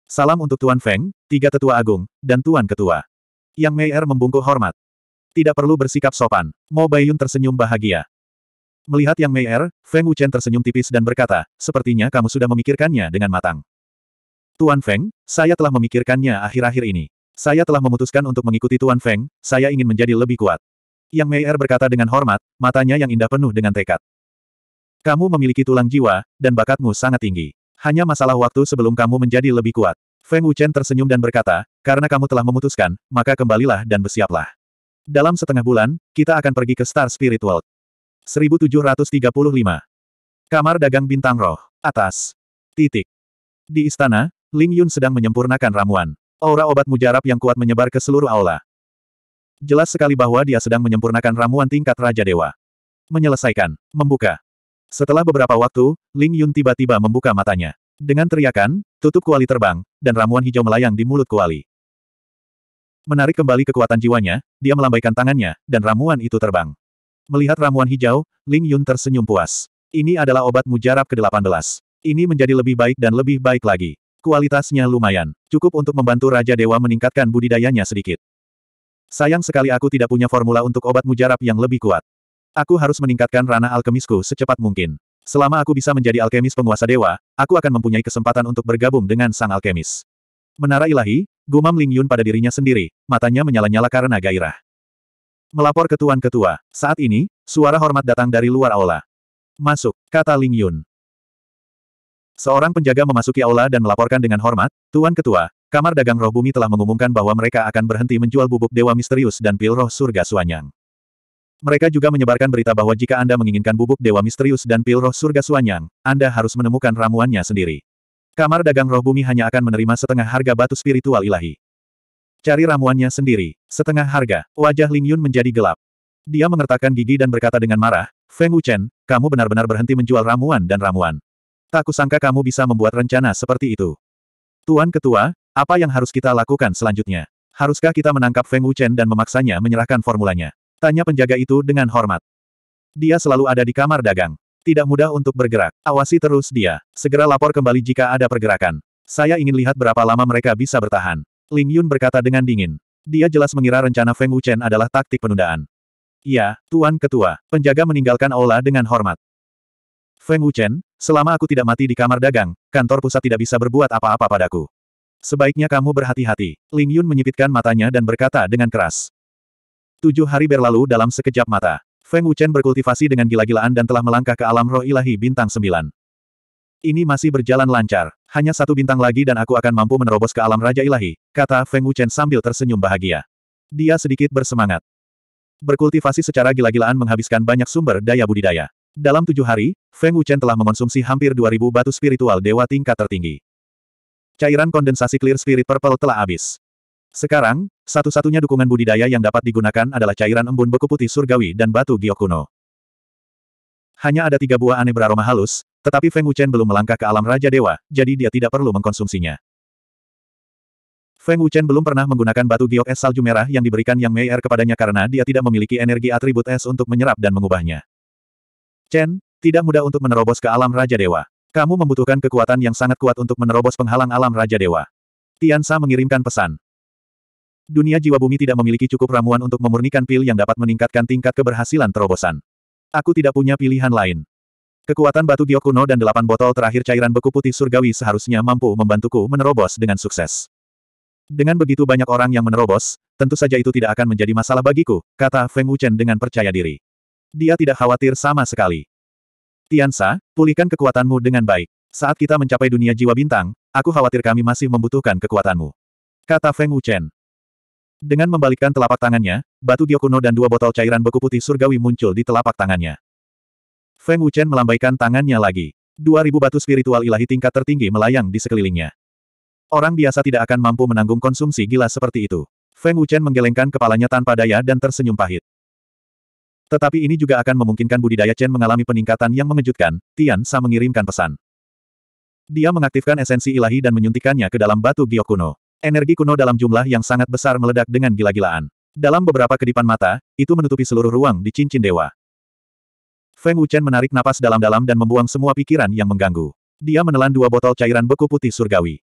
Salam untuk Tuan Feng, tiga tetua agung, dan Tuan Ketua. Yang Meier membungkuk hormat. Tidak perlu bersikap sopan. Mo Baiyun tersenyum bahagia. Melihat Yang Meier, Feng Wuchen tersenyum tipis dan berkata, sepertinya kamu sudah memikirkannya dengan matang. Tuan Feng, saya telah memikirkannya akhir-akhir ini. Saya telah memutuskan untuk mengikuti Tuan Feng, saya ingin menjadi lebih kuat. Yang Meier berkata dengan hormat, matanya yang indah penuh dengan tekad. Kamu memiliki tulang jiwa, dan bakatmu sangat tinggi. Hanya masalah waktu sebelum kamu menjadi lebih kuat. Feng Wuchen tersenyum dan berkata, karena kamu telah memutuskan, maka kembalilah dan bersiaplah. Dalam setengah bulan, kita akan pergi ke Star Spirit World. 1735. Kamar Dagang Bintang Roh. Atas. Titik. Di istana, Ling Yun sedang menyempurnakan ramuan. Aura obat mujarab yang kuat menyebar ke seluruh aula. Jelas sekali bahwa dia sedang menyempurnakan ramuan tingkat Raja Dewa. Menyelesaikan. Membuka. Setelah beberapa waktu, Ling Yun tiba-tiba membuka matanya. Dengan teriakan, tutup kuali terbang, dan ramuan hijau melayang di mulut kuali. Menarik kembali kekuatan jiwanya, dia melambaikan tangannya, dan ramuan itu terbang. Melihat ramuan hijau, Ling Yun tersenyum puas. Ini adalah obat mujarab ke-18. Ini menjadi lebih baik dan lebih baik lagi. Kualitasnya lumayan, cukup untuk membantu Raja Dewa meningkatkan budidayanya sedikit. Sayang sekali aku tidak punya formula untuk obat mujarab yang lebih kuat. Aku harus meningkatkan ranah alkemisku secepat mungkin. Selama aku bisa menjadi alkemis penguasa dewa, aku akan mempunyai kesempatan untuk bergabung dengan sang alkemis. Menara ilahi, gumam Ling Yun pada dirinya sendiri, matanya menyala-nyala karena gairah. Melapor ke Tuan Ketua, saat ini, suara hormat datang dari luar aula. Masuk, kata Ling Yun. Seorang penjaga memasuki aula dan melaporkan dengan hormat, Tuan Ketua, Kamar Dagang Roh Bumi telah mengumumkan bahwa mereka akan berhenti menjual bubuk Dewa Misterius dan pil roh surga Suanyang. Mereka juga menyebarkan berita bahwa jika Anda menginginkan bubuk Dewa Misterius dan pil roh surga Suanyang, Anda harus menemukan ramuannya sendiri. Kamar dagang roh bumi hanya akan menerima setengah harga batu spiritual ilahi. Cari ramuannya sendiri, setengah harga. Wajah Ling Yun menjadi gelap. Dia mengertakkan gigi dan berkata dengan marah, Feng Wuchen, kamu benar-benar berhenti menjual ramuan dan ramuan. Tak kusangka kamu bisa membuat rencana seperti itu. Tuan Ketua, apa yang harus kita lakukan selanjutnya? Haruskah kita menangkap Feng Wuchen dan memaksanya menyerahkan formulanya? Tanya penjaga itu dengan hormat. Dia selalu ada di kamar dagang. Tidak mudah untuk bergerak. Awasi terus dia. Segera lapor kembali jika ada pergerakan. Saya ingin lihat berapa lama mereka bisa bertahan. Ling Yun berkata dengan dingin. Dia jelas mengira rencana Feng Wuchen adalah taktik penundaan. Ya, Tuan Ketua. Penjaga meninggalkan aula dengan hormat. Feng Wuchen, selama aku tidak mati di kamar dagang, kantor pusat tidak bisa berbuat apa-apa padaku. Sebaiknya kamu berhati-hati. Ling Yun menyipitkan matanya dan berkata dengan keras. Tujuh hari berlalu dalam sekejap mata. Feng Wuchen berkultivasi dengan gila-gilaan dan telah melangkah ke alam roh ilahi bintang sembilan. Ini masih berjalan lancar. Hanya satu bintang lagi dan aku akan mampu menerobos ke alam Raja Ilahi, kata Feng Wuchen sambil tersenyum bahagia. Dia sedikit bersemangat. Berkultivasi secara gila-gilaan menghabiskan banyak sumber daya budidaya. Dalam tujuh hari, Feng Wuchen telah mengonsumsi hampir dua ribu batu spiritual dewa tingkat tertinggi. Cairan kondensasi clear spirit purple telah habis. Sekarang, satu-satunya dukungan budidaya yang dapat digunakan adalah cairan embun beku putih surgawi dan batu giok kuno. Hanya ada tiga buah aneh beraroma halus, tetapi Feng Wuchen belum melangkah ke alam Raja Dewa, jadi dia tidak perlu mengkonsumsinya. Feng Wuchen belum pernah menggunakan batu giok es salju merah yang diberikan Yang Mei Er kepadanya karena dia tidak memiliki energi atribut es untuk menyerap dan mengubahnya. Chen, tidak mudah untuk menerobos ke alam Raja Dewa. Kamu membutuhkan kekuatan yang sangat kuat untuk menerobos penghalang alam Raja Dewa. Tian Sa mengirimkan pesan. Dunia jiwa bumi tidak memiliki cukup ramuan untuk memurnikan pil yang dapat meningkatkan tingkat keberhasilan terobosan. Aku tidak punya pilihan lain. Kekuatan batu giok kuno dan delapan botol terakhir cairan beku putih surgawi seharusnya mampu membantuku menerobos dengan sukses. Dengan begitu banyak orang yang menerobos, tentu saja itu tidak akan menjadi masalah bagiku, kata Feng Wuchen dengan percaya diri. Dia tidak khawatir sama sekali. Tian Tiansa, pulihkan kekuatanmu dengan baik. Saat kita mencapai dunia jiwa bintang, aku khawatir kami masih membutuhkan kekuatanmu. Kata Feng Wuchen. Dengan membalikkan telapak tangannya, batu Gyokuno dan dua botol cairan beku putih surgawi muncul di telapak tangannya. Feng Wuchen melambaikan tangannya lagi. Dua ribu batu spiritual ilahi tingkat tertinggi melayang di sekelilingnya. Orang biasa tidak akan mampu menanggung konsumsi gila seperti itu. Feng Wuchen menggelengkan kepalanya tanpa daya dan tersenyum pahit. Tetapi ini juga akan memungkinkan budidaya Chen mengalami peningkatan yang mengejutkan, Tian Sa mengirimkan pesan. Dia mengaktifkan esensi ilahi dan menyuntikannya ke dalam batu Gyokuno. Energi kuno dalam jumlah yang sangat besar meledak dengan gila-gilaan. Dalam beberapa kedipan mata, itu menutupi seluruh ruang di cincin dewa. Feng Wuchen menarik napas dalam-dalam dan membuang semua pikiran yang mengganggu. Dia menelan dua botol cairan beku putih surgawi.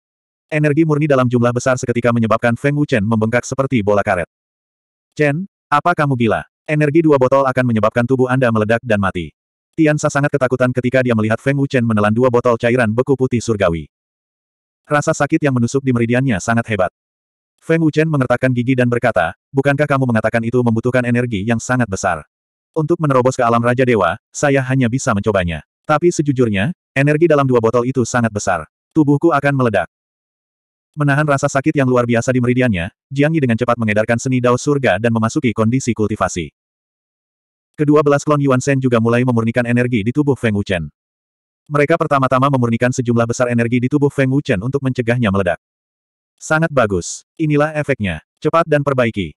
Energi murni dalam jumlah besar seketika menyebabkan Feng Wuchen membengkak seperti bola karet. Chen, apa kamu gila? Energi dua botol akan menyebabkan tubuh Anda meledak dan mati. Tian Sa sangat ketakutan ketika dia melihat Feng Wuchen menelan dua botol cairan beku putih surgawi. Rasa sakit yang menusuk di meridiannya sangat hebat. Feng Wuchen mengertakkan gigi dan berkata, bukankah kamu mengatakan itu membutuhkan energi yang sangat besar? Untuk menerobos ke alam Raja Dewa, saya hanya bisa mencobanya. Tapi sejujurnya, energi dalam dua botol itu sangat besar. Tubuhku akan meledak. Menahan rasa sakit yang luar biasa di meridiannya, Jiang Yi dengan cepat mengedarkan seni dao surga dan memasuki kondisi kultivasi. Kedua belas klon Yuan Shen juga mulai memurnikan energi di tubuh Feng Wuchen. Mereka pertama-tama memurnikan sejumlah besar energi di tubuh Feng Wuchen untuk mencegahnya meledak. Sangat bagus. Inilah efeknya. Cepat dan perbaiki.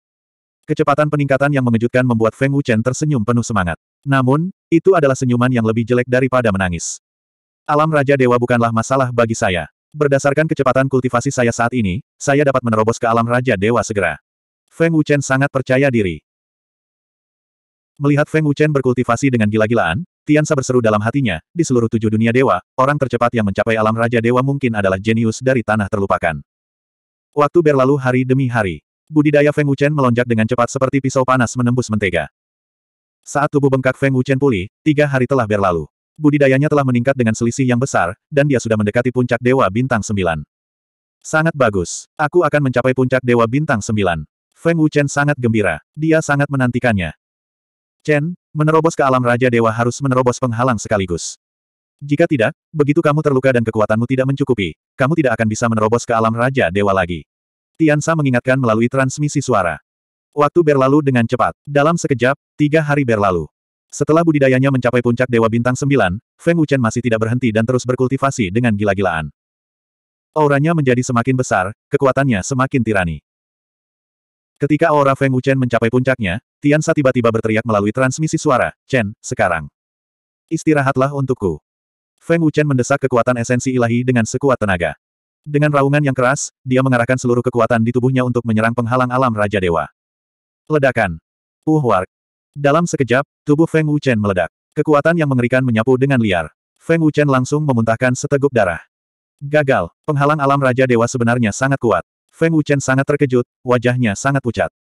Kecepatan peningkatan yang mengejutkan membuat Feng Wuchen tersenyum penuh semangat. Namun, itu adalah senyuman yang lebih jelek daripada menangis. Alam Raja Dewa bukanlah masalah bagi saya. Berdasarkan kecepatan kultivasi saya saat ini, saya dapat menerobos ke alam Raja Dewa segera. Feng Wuchen sangat percaya diri. Melihat Feng Wuchen berkultivasi dengan gila-gilaan, Tiansa berseru dalam hatinya, di seluruh tujuh dunia dewa, orang tercepat yang mencapai alam Raja Dewa mungkin adalah jenius dari tanah terlupakan. Waktu berlalu hari demi hari. Budidaya Feng Wuchen melonjak dengan cepat seperti pisau panas menembus mentega. Saat tubuh bengkak Feng Wuchen pulih, tiga hari telah berlalu. Budidayanya telah meningkat dengan selisih yang besar, dan dia sudah mendekati puncak Dewa Bintang sembilan. Sangat bagus. Aku akan mencapai puncak Dewa Bintang sembilan. Feng Wuchen sangat gembira. Dia sangat menantikannya. Chen, Menerobos ke alam Raja Dewa harus menerobos penghalang sekaligus. Jika tidak, begitu kamu terluka dan kekuatanmu tidak mencukupi, kamu tidak akan bisa menerobos ke alam Raja Dewa lagi. Tiansa mengingatkan melalui transmisi suara. Waktu berlalu dengan cepat. Dalam sekejap, tiga hari berlalu. Setelah budidayanya mencapai puncak Dewa Bintang Sembilan, Feng Wuchen masih tidak berhenti dan terus berkultivasi dengan gila-gilaan. Auranya menjadi semakin besar, kekuatannya semakin tirani. Ketika aura Feng Wuchen mencapai puncaknya, Tian Sa tiba-tiba berteriak melalui transmisi suara, Chen, sekarang. Istirahatlah untukku. Feng Wuchen mendesak kekuatan esensi ilahi dengan sekuat tenaga. Dengan raungan yang keras, dia mengarahkan seluruh kekuatan di tubuhnya untuk menyerang penghalang alam Raja Dewa. Ledakan. Uh, Uhwark. Dalam sekejap, tubuh Feng Wuchen meledak. Kekuatan yang mengerikan menyapu dengan liar. Feng Wuchen langsung memuntahkan seteguk darah. Gagal, penghalang alam Raja Dewa sebenarnya sangat kuat. Feng Wuchen sangat terkejut, wajahnya sangat pucat.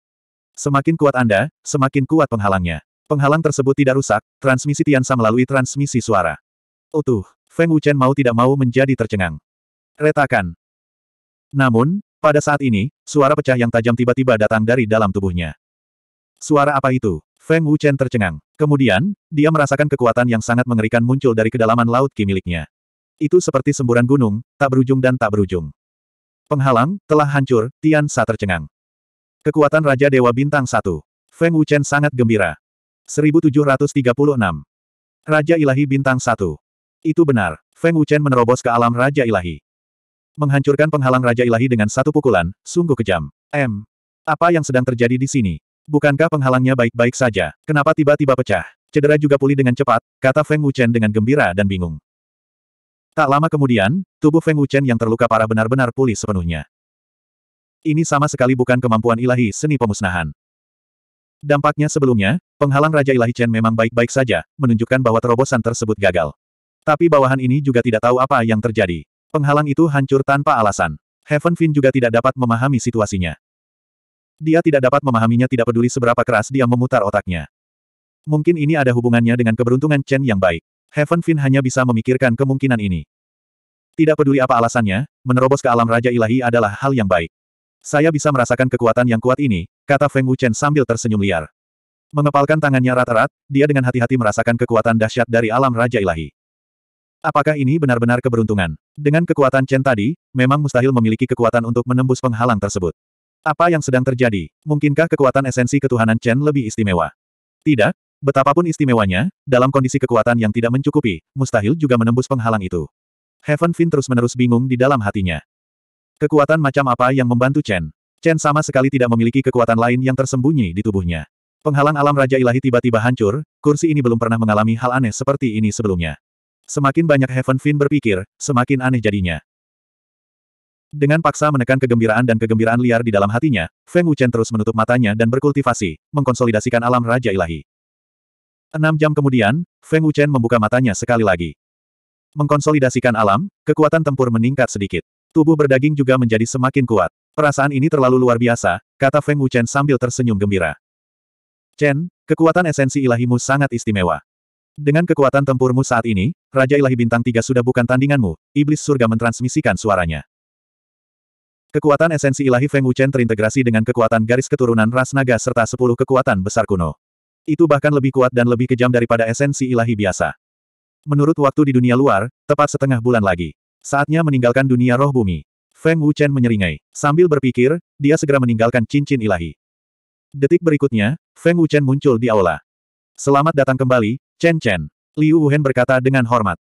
Semakin kuat Anda, semakin kuat penghalangnya. Penghalang tersebut tidak rusak, transmisi Tiansa melalui transmisi suara. Utuh, Feng Wuchen mau tidak mau menjadi tercengang. Retakan. Namun, pada saat ini, suara pecah yang tajam tiba-tiba datang dari dalam tubuhnya. Suara apa itu? Feng Wuchen tercengang. Kemudian, dia merasakan kekuatan yang sangat mengerikan muncul dari kedalaman laut ki miliknya. Itu seperti semburan gunung, tak berujung dan tak berujung. Penghalang, telah hancur, Tian Sa tercengang. Kekuatan Raja Dewa Bintang 1. Feng Wuchen sangat gembira. 1736. Raja Ilahi Bintang 1. Itu benar, Feng Wuchen menerobos ke alam Raja Ilahi. Menghancurkan penghalang Raja Ilahi dengan satu pukulan, sungguh kejam. M. Apa yang sedang terjadi di sini? Bukankah penghalangnya baik-baik saja? Kenapa tiba-tiba pecah? Cedera juga pulih dengan cepat, kata Feng Wuchen dengan gembira dan bingung. Tak lama kemudian, tubuh Feng Wuchen yang terluka parah benar-benar pulih sepenuhnya. Ini sama sekali bukan kemampuan ilahi seni pemusnahan. Dampaknya sebelumnya, penghalang Raja Ilahi Chen memang baik-baik saja, menunjukkan bahwa terobosan tersebut gagal. Tapi bawahan ini juga tidak tahu apa yang terjadi. Penghalang itu hancur tanpa alasan. Heaven Fin juga tidak dapat memahami situasinya. Dia tidak dapat memahaminya tidak peduli seberapa keras dia memutar otaknya. Mungkin ini ada hubungannya dengan keberuntungan Chen yang baik. Heaven Fin hanya bisa memikirkan kemungkinan ini. Tidak peduli apa alasannya, menerobos ke alam Raja Ilahi adalah hal yang baik. Saya bisa merasakan kekuatan yang kuat ini, kata Feng Wuchen sambil tersenyum liar. Mengepalkan tangannya rata rat dia dengan hati-hati merasakan kekuatan dahsyat dari alam Raja Ilahi. Apakah ini benar-benar keberuntungan? Dengan kekuatan Chen tadi, memang mustahil memiliki kekuatan untuk menembus penghalang tersebut. Apa yang sedang terjadi? Mungkinkah kekuatan esensi ketuhanan Chen lebih istimewa? Tidak, Betapapun istimewanya, dalam kondisi kekuatan yang tidak mencukupi, mustahil juga menembus penghalang itu. Heaven Fin terus-menerus bingung di dalam hatinya. Kekuatan macam apa yang membantu Chen? Chen sama sekali tidak memiliki kekuatan lain yang tersembunyi di tubuhnya. Penghalang alam Raja Ilahi tiba-tiba hancur, kursi ini belum pernah mengalami hal aneh seperti ini sebelumnya. Semakin banyak Heaven Fin berpikir, semakin aneh jadinya. Dengan paksa menekan kegembiraan dan kegembiraan liar di dalam hatinya, Feng Wuchen terus menutup matanya dan berkultivasi, mengkonsolidasikan alam Raja Ilahi. Enam jam kemudian, Feng Wuchen membuka matanya sekali lagi. Mengkonsolidasikan alam, kekuatan tempur meningkat sedikit. Tubuh berdaging juga menjadi semakin kuat. Perasaan ini terlalu luar biasa, kata Feng Wuchen sambil tersenyum gembira. Chen, kekuatan esensi ilahimu sangat istimewa. Dengan kekuatan tempurmu saat ini, Raja Ilahi Bintang Tiga sudah bukan tandinganmu, Iblis Surga mentransmisikan suaranya. Kekuatan esensi ilahi Feng Wuchen terintegrasi dengan kekuatan garis keturunan ras naga serta sepuluh kekuatan besar kuno. Itu bahkan lebih kuat dan lebih kejam daripada esensi ilahi biasa. Menurut waktu di dunia luar, tepat setengah bulan lagi. Saatnya meninggalkan dunia roh bumi. Feng Wuchen menyeringai. Sambil berpikir, dia segera meninggalkan cincin ilahi. Detik berikutnya, Feng Wuchen muncul di aula. Selamat datang kembali, Chen Chen. Liu Wuhen berkata dengan hormat.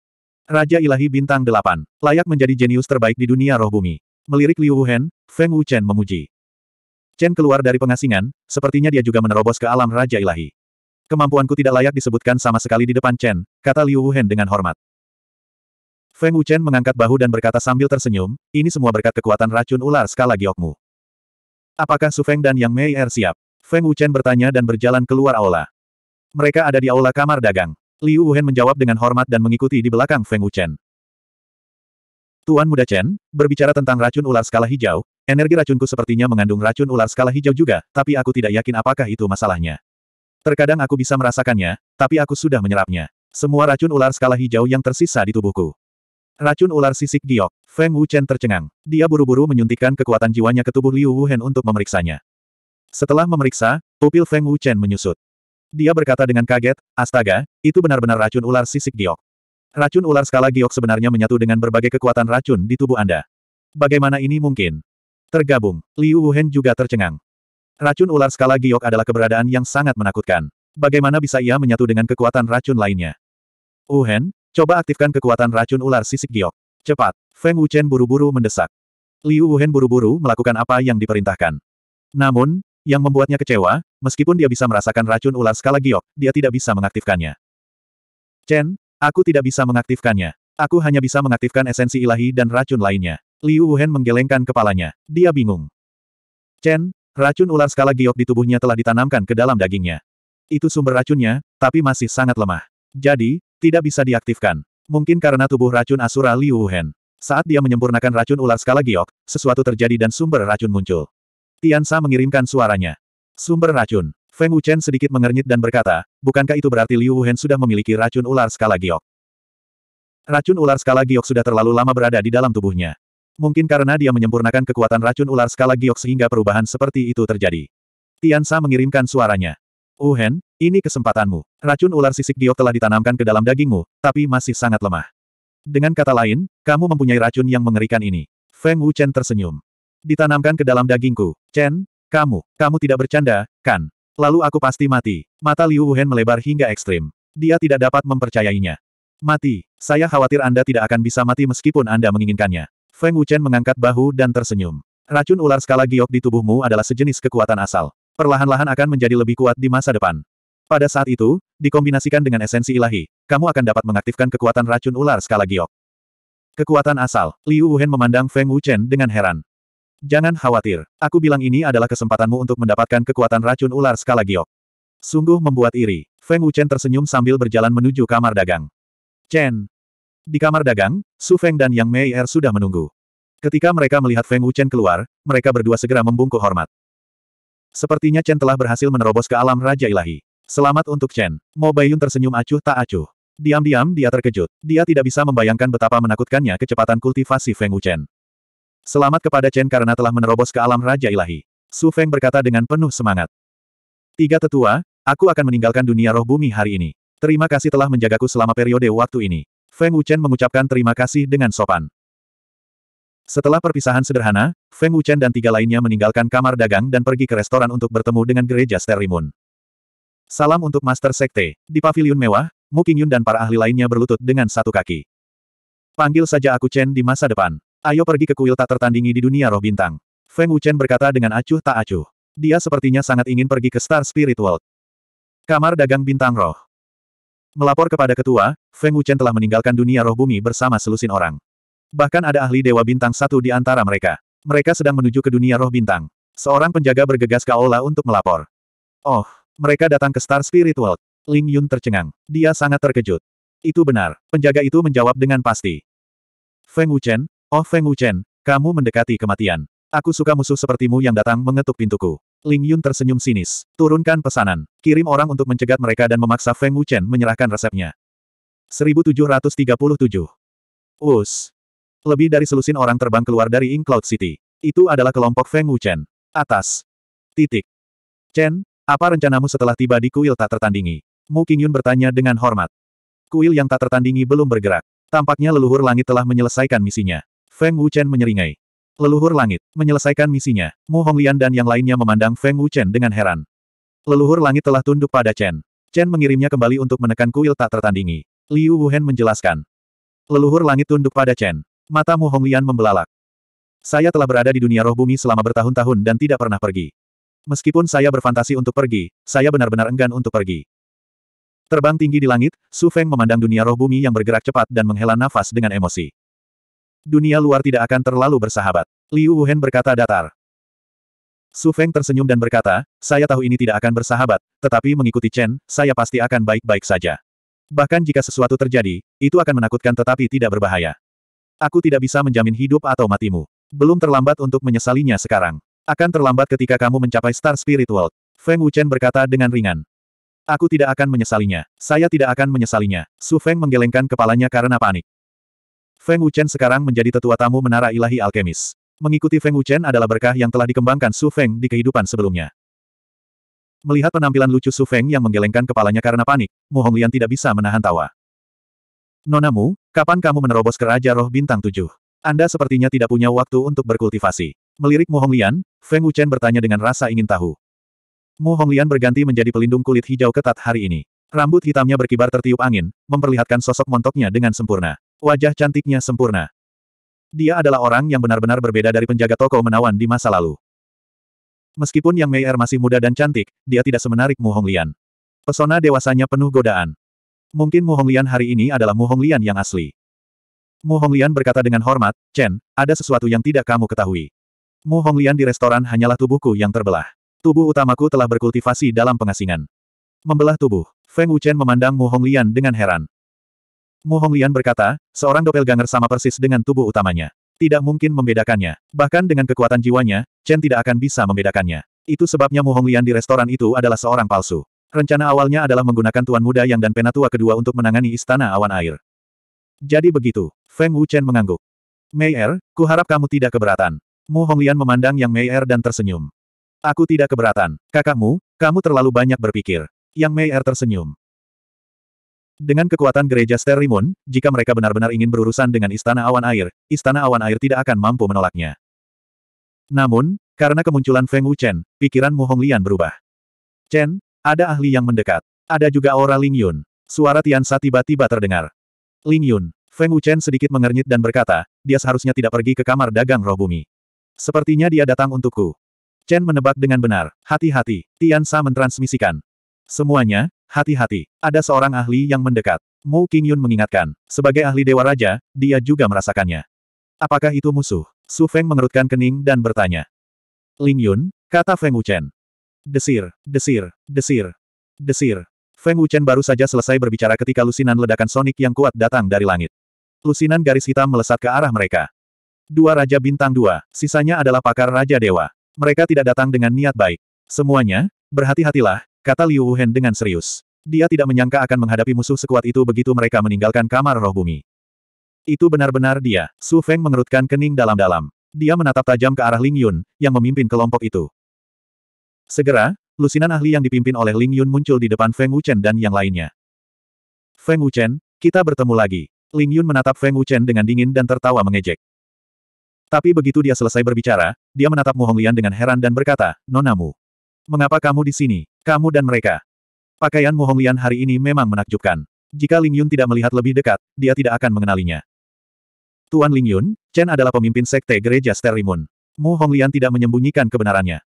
Raja ilahi bintang delapan, layak menjadi jenius terbaik di dunia roh bumi. Melirik Liu Wuhen, Feng Wuchen memuji. Chen keluar dari pengasingan, sepertinya dia juga menerobos ke alam Raja Ilahi. Kemampuanku tidak layak disebutkan sama sekali di depan Chen, kata Liu Wuhen dengan hormat. Feng Wuchen mengangkat bahu dan berkata sambil tersenyum, ini semua berkat kekuatan racun ular skala giokmu. Apakah Su Feng dan Yang Mei Er siap? Feng Wuchen bertanya dan berjalan keluar aula. Mereka ada di aula kamar dagang. Liu Wuhen menjawab dengan hormat dan mengikuti di belakang Feng Wuchen. Tuan Muda Chen, berbicara tentang racun ular skala hijau, energi racunku sepertinya mengandung racun ular skala hijau juga, tapi aku tidak yakin apakah itu masalahnya. Terkadang aku bisa merasakannya, tapi aku sudah menyerapnya. Semua racun ular skala hijau yang tersisa di tubuhku. Racun ular sisik giok. Feng Wuchen tercengang. Dia buru-buru menyuntikkan kekuatan jiwanya ke tubuh Liu Wuhen untuk memeriksanya. Setelah memeriksa, pupil Feng Wuchen menyusut. Dia berkata dengan kaget, astaga, itu benar-benar racun ular sisik giok. Racun ular skala giok sebenarnya menyatu dengan berbagai kekuatan racun di tubuh Anda. Bagaimana ini mungkin? Tergabung, Liu Wuhen juga tercengang. Racun ular skala giok adalah keberadaan yang sangat menakutkan. Bagaimana bisa ia menyatu dengan kekuatan racun lainnya? Uhen, coba aktifkan kekuatan racun ular sisik giok. Cepat, Feng Wuchen buru-buru mendesak. Liu Wuhen buru-buru melakukan apa yang diperintahkan. Namun, yang membuatnya kecewa, meskipun dia bisa merasakan racun ular skala giok, dia tidak bisa mengaktifkannya. Chen, aku tidak bisa mengaktifkannya. Aku hanya bisa mengaktifkan esensi ilahi dan racun lainnya. Liu Wuhan menggelengkan kepalanya. Dia bingung. Chen, Racun ular skala giok di tubuhnya telah ditanamkan ke dalam dagingnya. Itu sumber racunnya, tapi masih sangat lemah. Jadi, tidak bisa diaktifkan. Mungkin karena tubuh racun Asura Liu Wuhen. Saat dia menyempurnakan racun ular skala giok, sesuatu terjadi dan sumber racun muncul. Tian Sa mengirimkan suaranya. Sumber racun. Feng Wuchen sedikit mengernyit dan berkata, bukankah itu berarti Liu Wuhen sudah memiliki racun ular skala giok? Racun ular skala giok sudah terlalu lama berada di dalam tubuhnya. Mungkin karena dia menyempurnakan kekuatan racun ular skala giok sehingga perubahan seperti itu terjadi. Tiansa mengirimkan suaranya. Uhen, oh ini kesempatanmu. Racun ular sisik giok telah ditanamkan ke dalam dagingmu, tapi masih sangat lemah. Dengan kata lain, kamu mempunyai racun yang mengerikan ini. Feng Wu Chen tersenyum. Ditanamkan ke dalam dagingku. Chen, kamu, kamu tidak bercanda, kan? Lalu aku pasti mati. Mata Liu Wuhan melebar hingga ekstrim. Dia tidak dapat mempercayainya. Mati, saya khawatir Anda tidak akan bisa mati meskipun Anda menginginkannya. Feng Wuchen mengangkat bahu dan tersenyum. Racun ular skala giok di tubuhmu adalah sejenis kekuatan asal. Perlahan-lahan akan menjadi lebih kuat di masa depan. Pada saat itu, dikombinasikan dengan esensi ilahi, kamu akan dapat mengaktifkan kekuatan racun ular skala giok. Kekuatan asal, Liu Wuhen memandang Feng Wuchen dengan heran. Jangan khawatir, aku bilang ini adalah kesempatanmu untuk mendapatkan kekuatan racun ular skala giok. Sungguh membuat iri. Feng Wuchen tersenyum sambil berjalan menuju kamar dagang. Chen, di kamar dagang, Su Feng dan Yang Mei Er sudah menunggu. Ketika mereka melihat Feng Wuchen keluar, mereka berdua segera membungkuk hormat. Sepertinya Chen telah berhasil menerobos ke alam Raja Ilahi. Selamat untuk Chen. Mo Baiyun tersenyum acuh tak acuh. Diam-diam dia terkejut. Dia tidak bisa membayangkan betapa menakutkannya kecepatan kultivasi Feng Wuchen. Selamat kepada Chen karena telah menerobos ke alam Raja Ilahi. Su Feng berkata dengan penuh semangat. Tiga tetua, aku akan meninggalkan dunia roh bumi hari ini. Terima kasih telah menjagaku selama periode waktu ini. Feng Wuchen mengucapkan terima kasih dengan sopan. Setelah perpisahan sederhana, Feng Wuchen dan tiga lainnya meninggalkan kamar dagang dan pergi ke restoran untuk bertemu dengan gereja Sterimun. Salam untuk Master Sekte. Di paviliun mewah, Mu Qingyun dan para ahli lainnya berlutut dengan satu kaki. Panggil saja aku Chen di masa depan. Ayo pergi ke kuil tak tertandingi di dunia roh bintang. Feng Wuchen berkata dengan acuh tak acuh. Dia sepertinya sangat ingin pergi ke Star Spirit World. Kamar dagang bintang roh. Melapor kepada ketua, Feng Wuchen telah meninggalkan dunia roh bumi bersama selusin orang. Bahkan ada ahli dewa bintang satu di antara mereka. Mereka sedang menuju ke dunia roh bintang. Seorang penjaga bergegas ke aula untuk melapor. Oh, mereka datang ke Star Spirit World. Ling Yun tercengang. Dia sangat terkejut. Itu benar, penjaga itu menjawab dengan pasti. Feng Wuchen, oh Feng Wuchen, kamu mendekati kematian. Aku suka musuh sepertimu yang datang mengetuk pintuku. Ling Yun tersenyum sinis. Turunkan pesanan. Kirim orang untuk mencegat mereka dan memaksa Feng Wuchen menyerahkan resepnya. 1737. Us. Lebih dari selusin orang terbang keluar dari Ink Cloud City. Itu adalah kelompok Feng Wuchen. Atas. Titik. Chen, apa rencanamu setelah tiba di kuil tak tertandingi? Mu King Yun bertanya dengan hormat. Kuil yang tak tertandingi belum bergerak. Tampaknya leluhur langit telah menyelesaikan misinya. Feng Wuchen menyeringai. Leluhur langit, menyelesaikan misinya. Mu Honglian dan yang lainnya memandang Feng Wuchen dengan heran. Leluhur langit telah tunduk pada Chen. Chen mengirimnya kembali untuk menekan kuil tak tertandingi. Liu Wuhen menjelaskan. Leluhur langit tunduk pada Chen. Mata Mu Honglian membelalak. Saya telah berada di dunia roh bumi selama bertahun-tahun dan tidak pernah pergi. Meskipun saya berfantasi untuk pergi, saya benar-benar enggan untuk pergi. Terbang tinggi di langit, Su Feng memandang dunia roh bumi yang bergerak cepat dan menghela nafas dengan emosi. Dunia luar tidak akan terlalu bersahabat. Liu Wuhan berkata datar. Su Feng tersenyum dan berkata, saya tahu ini tidak akan bersahabat, tetapi mengikuti Chen, saya pasti akan baik-baik saja. Bahkan jika sesuatu terjadi, itu akan menakutkan tetapi tidak berbahaya. Aku tidak bisa menjamin hidup atau matimu. Belum terlambat untuk menyesalinya sekarang. Akan terlambat ketika kamu mencapai Star Spirit World. Feng Wuchen berkata dengan ringan. Aku tidak akan menyesalinya. Saya tidak akan menyesalinya. Su Feng menggelengkan kepalanya karena panik. Feng Wuchen sekarang menjadi tetua tamu Menara Ilahi Alkemis. Mengikuti Feng Wuchen adalah berkah yang telah dikembangkan Su Feng di kehidupan sebelumnya. Melihat penampilan lucu Su Feng yang menggelengkan kepalanya karena panik, Mu Honglian tidak bisa menahan tawa. Nonamu, kapan kamu menerobos ke Raja Roh Bintang Tujuh? Anda sepertinya tidak punya waktu untuk berkultivasi. Melirik Mu Honglian, Feng Wuchen bertanya dengan rasa ingin tahu. Mu Honglian berganti menjadi pelindung kulit hijau ketat hari ini. Rambut hitamnya berkibar tertiup angin, memperlihatkan sosok montoknya dengan sempurna. Wajah cantiknya sempurna. Dia adalah orang yang benar-benar berbeda dari penjaga toko menawan di masa lalu. Meskipun Yang Meier masih muda dan cantik, dia tidak semenarik Mu Honglian. Pesona dewasanya penuh godaan. Mungkin Mu Honglian hari ini adalah Mu Honglian yang asli. Mu Honglian berkata dengan hormat, Chen, ada sesuatu yang tidak kamu ketahui. Mu Honglian di restoran hanyalah tubuhku yang terbelah. Tubuh utamaku telah berkultivasi dalam pengasingan. Membelah tubuh, Feng Wuchen memandang Mu Honglian dengan heran. Mu Honglian berkata, seorang doppelganger sama persis dengan tubuh utamanya. Tidak mungkin membedakannya. Bahkan dengan kekuatan jiwanya, Chen tidak akan bisa membedakannya. Itu sebabnya Mu Honglian di restoran itu adalah seorang palsu. Rencana awalnya adalah menggunakan Tuan Muda Yang dan Penatua kedua untuk menangani Istana Awan Air. Jadi begitu. Feng Wu Chen mengangguk. Er, ku kuharap kamu tidak keberatan. Mu Honglian memandang Yang Mei Er dan tersenyum. Aku tidak keberatan. Kakakmu, kamu terlalu banyak berpikir. Yang Mei Er tersenyum. Dengan kekuatan gereja Sterimun, jika mereka benar-benar ingin berurusan dengan Istana Awan Air, Istana Awan Air tidak akan mampu menolaknya. Namun, karena kemunculan Feng Wuchen, pikiran Mu Honglian berubah. Chen, ada ahli yang mendekat. Ada juga aura Ling Yun. Suara Sa tiba-tiba terdengar. Ling Yun, Feng Wuchen sedikit mengernyit dan berkata, dia seharusnya tidak pergi ke kamar dagang roh bumi. Sepertinya dia datang untukku. Chen menebak dengan benar. Hati-hati, Tian Sa mentransmisikan. Semuanya, Hati-hati, ada seorang ahli yang mendekat. Mu Qingyun mengingatkan, sebagai ahli Dewa Raja, dia juga merasakannya. Apakah itu musuh? Su Feng mengerutkan kening dan bertanya. Ling Yun, kata Feng Wuchen. Desir, desir, desir, desir. Feng Wuchen baru saja selesai berbicara ketika lusinan ledakan sonik yang kuat datang dari langit. Lusinan garis hitam melesat ke arah mereka. Dua Raja Bintang dua, sisanya adalah pakar Raja Dewa. Mereka tidak datang dengan niat baik. Semuanya, berhati-hatilah, Kata Liu Wuhan dengan serius. Dia tidak menyangka akan menghadapi musuh sekuat itu begitu mereka meninggalkan kamar roh bumi. Itu benar-benar dia. Su Feng mengerutkan kening dalam-dalam. Dia menatap tajam ke arah Ling Yun, yang memimpin kelompok itu. Segera, lusinan ahli yang dipimpin oleh Ling Yun muncul di depan Feng Wuchen dan yang lainnya. Feng Wuchen, kita bertemu lagi. Ling Yun menatap Feng Wuchen dengan dingin dan tertawa mengejek. Tapi begitu dia selesai berbicara, dia menatap Mu Honglian dengan heran dan berkata, Nonamu. Mengapa kamu di sini? Kamu dan mereka. Pakaian Mu Honglian hari ini memang menakjubkan. Jika Ling Yun tidak melihat lebih dekat, dia tidak akan mengenalinya. Tuan Ling Yun, Chen adalah pemimpin sekte gereja Sterimun. Mu Honglian tidak menyembunyikan kebenarannya.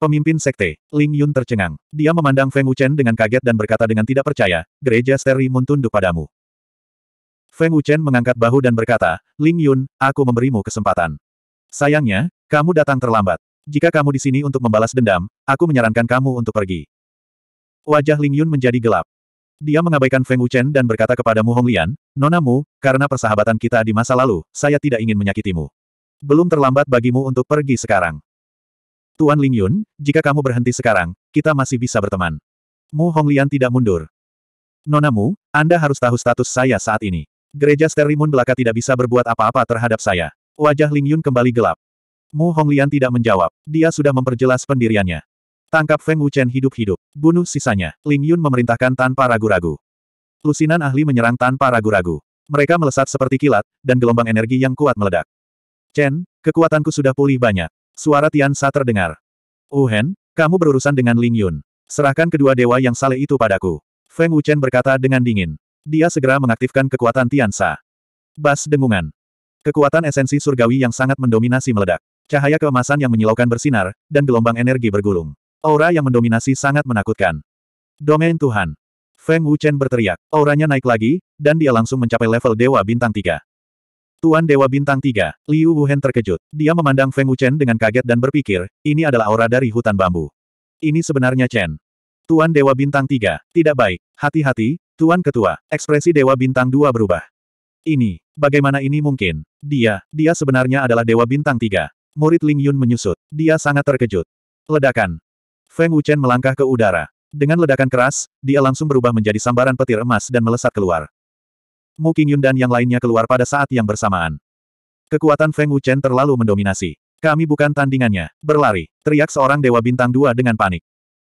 Pemimpin sekte, Ling Yun tercengang. Dia memandang Feng Wuchen dengan kaget dan berkata dengan tidak percaya, gereja Sterimun tunduk padamu. Feng Wuchen mengangkat bahu dan berkata, Ling Yun, aku memberimu kesempatan. Sayangnya, kamu datang terlambat. Jika kamu di sini untuk membalas dendam, aku menyarankan kamu untuk pergi. Wajah Ling Yun menjadi gelap. Dia mengabaikan Feng Wuchen dan berkata kepada Mu Honglian, Nonamu, karena persahabatan kita di masa lalu, saya tidak ingin menyakitimu. Belum terlambat bagimu untuk pergi sekarang. Tuan Ling Yun, jika kamu berhenti sekarang, kita masih bisa berteman. Mu Honglian tidak mundur. Nonamu, Anda harus tahu status saya saat ini. Gereja Sterimun belaka tidak bisa berbuat apa-apa terhadap saya. Wajah Ling Yun kembali gelap. Mu Honglian tidak menjawab. Dia sudah memperjelas pendiriannya. Tangkap Feng Wuchen hidup-hidup. Bunuh sisanya. Ling Yun memerintahkan tanpa ragu-ragu. Lusinan ahli menyerang tanpa ragu-ragu. Mereka melesat seperti kilat, dan gelombang energi yang kuat meledak. Chen, kekuatanku sudah pulih banyak. Suara Tian Sa terdengar. Uhen, kamu berurusan dengan Ling Yun. Serahkan kedua dewa yang saleh itu padaku. Feng Wuchen berkata dengan dingin. Dia segera mengaktifkan kekuatan Tian Sa. Bas dengungan. Kekuatan esensi surgawi yang sangat mendominasi meledak. Cahaya keemasan yang menyilaukan bersinar, dan gelombang energi bergulung. Aura yang mendominasi sangat menakutkan. Domain Tuhan. Feng Wuchen berteriak. Auranya naik lagi, dan dia langsung mencapai level Dewa Bintang 3. Tuan Dewa Bintang 3, Liu Wuhen terkejut. Dia memandang Feng Wuchen dengan kaget dan berpikir, ini adalah aura dari hutan bambu. Ini sebenarnya Chen. Tuan Dewa Bintang 3, tidak baik. Hati-hati, Tuan Ketua, ekspresi Dewa Bintang 2 berubah. Ini, bagaimana ini mungkin? Dia, dia sebenarnya adalah Dewa Bintang 3. Murid Ling Yun menyusut. Dia sangat terkejut. Ledakan. Feng Wuchen melangkah ke udara. Dengan ledakan keras, dia langsung berubah menjadi sambaran petir emas dan melesat keluar. Mu Qingyun dan yang lainnya keluar pada saat yang bersamaan. Kekuatan Feng Wuchen terlalu mendominasi. Kami bukan tandingannya. Berlari. Teriak seorang Dewa Bintang Dua dengan panik.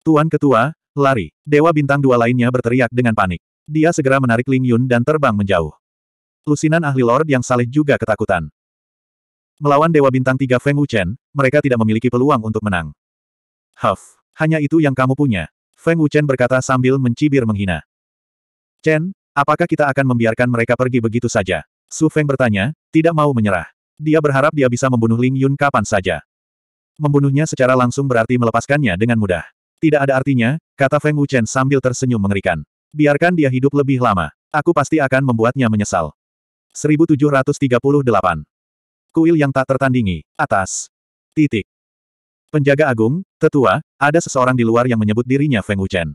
Tuan Ketua, lari. Dewa Bintang Dua lainnya berteriak dengan panik. Dia segera menarik Ling Yun dan terbang menjauh. Lusinan ahli Lord yang saleh juga ketakutan. Melawan Dewa Bintang Tiga Feng Wuchen, mereka tidak memiliki peluang untuk menang. Huff, hanya itu yang kamu punya. Feng Wuchen berkata sambil mencibir menghina. Chen, apakah kita akan membiarkan mereka pergi begitu saja? Su Feng bertanya, tidak mau menyerah. Dia berharap dia bisa membunuh Ling Yun kapan saja. Membunuhnya secara langsung berarti melepaskannya dengan mudah. Tidak ada artinya, kata Feng Wuchen sambil tersenyum mengerikan. Biarkan dia hidup lebih lama. Aku pasti akan membuatnya menyesal. 1738 Kuil yang tak tertandingi, atas. Titik. Penjaga agung, tetua, ada seseorang di luar yang menyebut dirinya Feng Wuchen.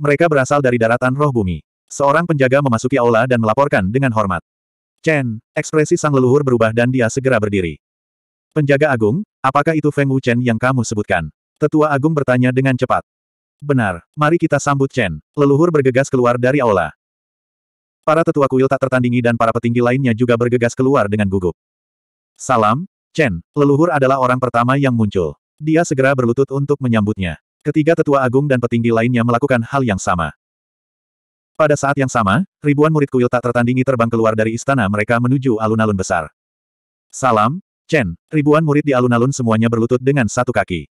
Mereka berasal dari daratan roh bumi. Seorang penjaga memasuki aula dan melaporkan dengan hormat. Chen, ekspresi sang leluhur berubah dan dia segera berdiri. Penjaga agung, apakah itu Feng Wuchen yang kamu sebutkan? Tetua agung bertanya dengan cepat. Benar, mari kita sambut Chen. Leluhur bergegas keluar dari aula. Para tetua kuil tak tertandingi dan para petinggi lainnya juga bergegas keluar dengan gugup. Salam, Chen, leluhur adalah orang pertama yang muncul. Dia segera berlutut untuk menyambutnya. Ketiga tetua agung dan petinggi lainnya melakukan hal yang sama. Pada saat yang sama, ribuan murid kuil tak tertandingi terbang keluar dari istana mereka menuju alun-alun besar. Salam, Chen, ribuan murid di alun-alun semuanya berlutut dengan satu kaki.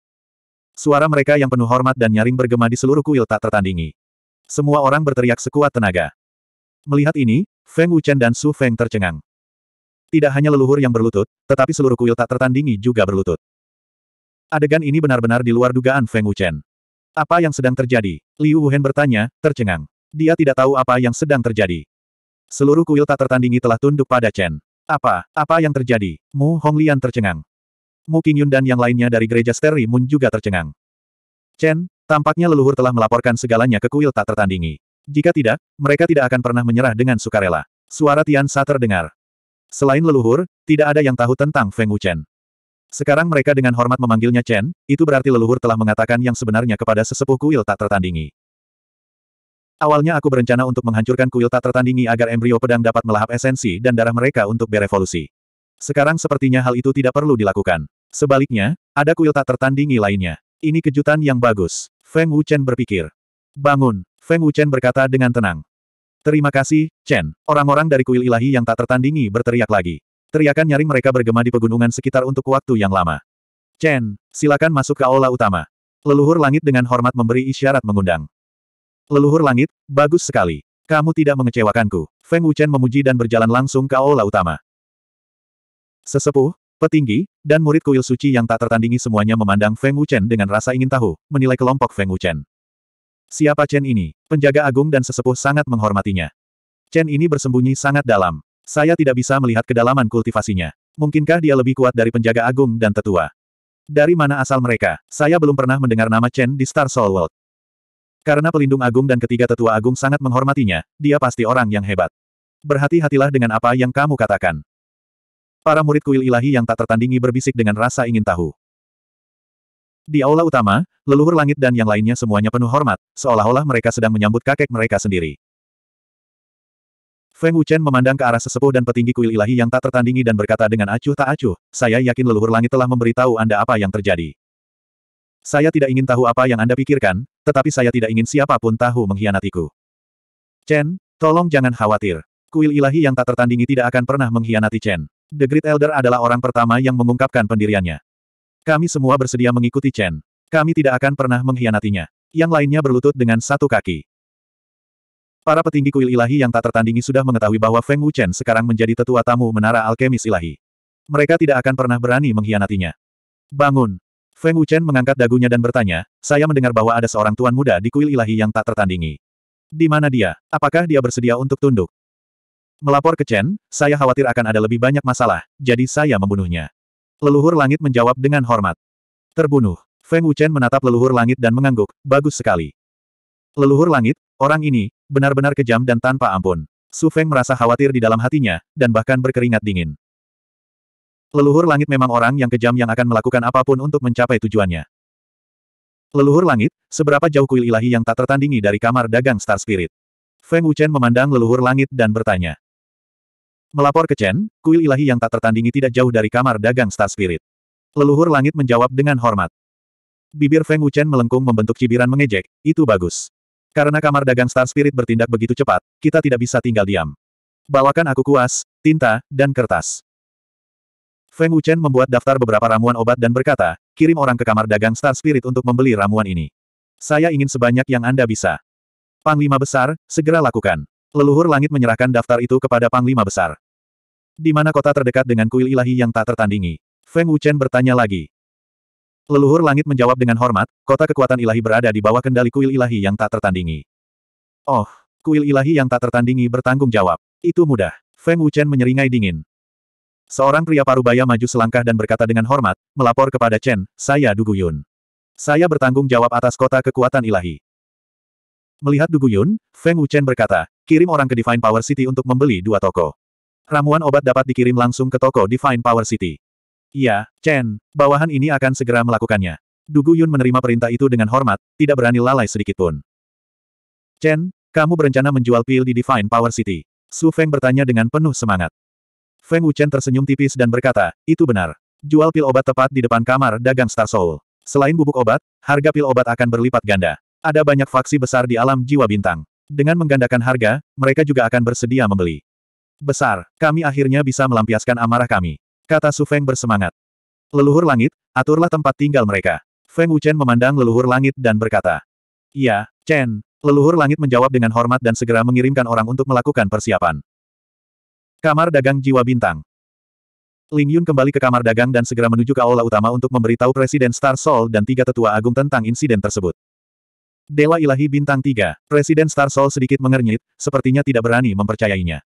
Suara mereka yang penuh hormat dan nyaring bergema di seluruh kuil tak tertandingi. Semua orang berteriak sekuat tenaga. Melihat ini, Feng Wuchen dan Su Feng tercengang. Tidak hanya leluhur yang berlutut, tetapi seluruh kuil tak tertandingi juga berlutut. Adegan ini benar-benar di luar dugaan Feng Wuchen. Apa yang sedang terjadi? Liu Wuhen bertanya, tercengang. Dia tidak tahu apa yang sedang terjadi. Seluruh kuil tak tertandingi telah tunduk pada Chen. Apa, apa yang terjadi? Mu Honglian tercengang. Mu Qingyun dan yang lainnya dari gereja Steri Moon juga tercengang. Chen, tampaknya leluhur telah melaporkan segalanya ke kuil tak tertandingi. Jika tidak, mereka tidak akan pernah menyerah dengan sukarela. Suara Tian Sa terdengar. Selain leluhur, tidak ada yang tahu tentang Feng Wuchen. Sekarang mereka dengan hormat memanggilnya Chen, itu berarti leluhur telah mengatakan yang sebenarnya kepada sesepuh kuil tak tertandingi. Awalnya aku berencana untuk menghancurkan kuil tak tertandingi agar embrio pedang dapat melahap esensi dan darah mereka untuk berevolusi. Sekarang sepertinya hal itu tidak perlu dilakukan. Sebaliknya, ada kuil tak tertandingi lainnya. Ini kejutan yang bagus. Feng Wuchen berpikir. Bangun, Feng Wuchen berkata dengan tenang. Terima kasih, Chen. Orang-orang dari kuil ilahi yang tak tertandingi berteriak lagi. Teriakan nyaring mereka bergema di pegunungan sekitar untuk waktu yang lama. Chen, silakan masuk ke aula utama. Leluhur langit dengan hormat memberi isyarat mengundang. Leluhur langit, bagus sekali. Kamu tidak mengecewakanku. Feng Wuchen memuji dan berjalan langsung ke aula utama. Sesepuh, petinggi, dan murid kuil suci yang tak tertandingi semuanya memandang Feng Wuchen dengan rasa ingin tahu, menilai kelompok Feng Wuchen. Siapa Chen ini? Penjaga agung dan sesepuh sangat menghormatinya. Chen ini bersembunyi sangat dalam. Saya tidak bisa melihat kedalaman kultivasinya. Mungkinkah dia lebih kuat dari penjaga agung dan tetua? Dari mana asal mereka? Saya belum pernah mendengar nama Chen di Star Soul World. Karena pelindung agung dan ketiga tetua agung sangat menghormatinya, dia pasti orang yang hebat. Berhati-hatilah dengan apa yang kamu katakan. Para murid kuil ilahi yang tak tertandingi berbisik dengan rasa ingin tahu. Di aula utama, leluhur langit dan yang lainnya semuanya penuh hormat, seolah-olah mereka sedang menyambut kakek mereka sendiri. Feng Wuchen memandang ke arah sesepuh dan petinggi kuil ilahi yang tak tertandingi dan berkata dengan acuh tak acuh, saya yakin leluhur langit telah memberitahu Anda apa yang terjadi. Saya tidak ingin tahu apa yang Anda pikirkan, tetapi saya tidak ingin siapapun tahu mengkhianatiku. Chen, tolong jangan khawatir. Kuil ilahi yang tak tertandingi tidak akan pernah mengkhianati Chen. The Great Elder adalah orang pertama yang mengungkapkan pendiriannya. Kami semua bersedia mengikuti Chen. Kami tidak akan pernah mengkhianatinya. Yang lainnya berlutut dengan satu kaki. Para petinggi kuil ilahi yang tak tertandingi sudah mengetahui bahwa Feng Wuchen sekarang menjadi tetua tamu menara alkemis ilahi. Mereka tidak akan pernah berani mengkhianatinya. Bangun! Feng Wuchen mengangkat dagunya dan bertanya, saya mendengar bahwa ada seorang tuan muda di kuil ilahi yang tak tertandingi. Di mana dia? Apakah dia bersedia untuk tunduk? Melapor ke Chen, saya khawatir akan ada lebih banyak masalah, jadi saya membunuhnya. Leluhur langit menjawab dengan hormat. Terbunuh. Feng Wuchen menatap leluhur langit dan mengangguk, bagus sekali. Leluhur langit, orang ini, benar-benar kejam dan tanpa ampun. Su Feng merasa khawatir di dalam hatinya, dan bahkan berkeringat dingin. Leluhur langit memang orang yang kejam yang akan melakukan apapun untuk mencapai tujuannya. Leluhur langit, seberapa jauh kuil ilahi yang tak tertandingi dari kamar dagang Star Spirit? Feng Wuchen memandang leluhur langit dan bertanya. Melapor ke Chen, kuil ilahi yang tak tertandingi tidak jauh dari kamar dagang Star Spirit. Leluhur langit menjawab dengan hormat. Bibir Feng Wuchen melengkung membentuk cibiran mengejek, itu bagus. Karena kamar dagang Star Spirit bertindak begitu cepat, kita tidak bisa tinggal diam. Bawakan aku kuas, tinta, dan kertas. Feng Wuchen membuat daftar beberapa ramuan obat dan berkata, kirim orang ke kamar dagang Star Spirit untuk membeli ramuan ini. Saya ingin sebanyak yang Anda bisa. Panglima besar, segera lakukan. Leluhur langit menyerahkan daftar itu kepada Panglima Besar. Di mana kota terdekat dengan kuil ilahi yang tak tertandingi? Feng Wuchen bertanya lagi. Leluhur langit menjawab dengan hormat, kota kekuatan ilahi berada di bawah kendali kuil ilahi yang tak tertandingi. Oh, kuil ilahi yang tak tertandingi bertanggung jawab. Itu mudah. Feng Wuchen menyeringai dingin. Seorang pria parubaya maju selangkah dan berkata dengan hormat, melapor kepada Chen, saya Duguyun. Saya bertanggung jawab atas kota kekuatan ilahi. Melihat Duguyun, Feng Wuchen berkata, Kirim orang ke Divine Power City untuk membeli dua toko. Ramuan obat dapat dikirim langsung ke toko Divine Power City. Ya, Chen, bawahan ini akan segera melakukannya. Dugu Yun menerima perintah itu dengan hormat, tidak berani lalai sedikitpun. Chen, kamu berencana menjual pil di Divine Power City. Su Feng bertanya dengan penuh semangat. Feng Wuchen tersenyum tipis dan berkata, itu benar. Jual pil obat tepat di depan kamar dagang Star Soul. Selain bubuk obat, harga pil obat akan berlipat ganda. Ada banyak faksi besar di alam jiwa bintang. Dengan menggandakan harga, mereka juga akan bersedia membeli. Besar, kami akhirnya bisa melampiaskan amarah kami. Kata Su Feng bersemangat. Leluhur langit, aturlah tempat tinggal mereka. Feng Wuchen memandang leluhur langit dan berkata. Iya, Chen. Leluhur langit menjawab dengan hormat dan segera mengirimkan orang untuk melakukan persiapan. Kamar dagang jiwa bintang. Ling Yun kembali ke kamar dagang dan segera menuju ke aula utama untuk memberitahu Presiden Star Soul dan tiga tetua agung tentang insiden tersebut. Dewa Ilahi Bintang 3, Presiden Star Soul sedikit mengernyit, sepertinya tidak berani mempercayainya.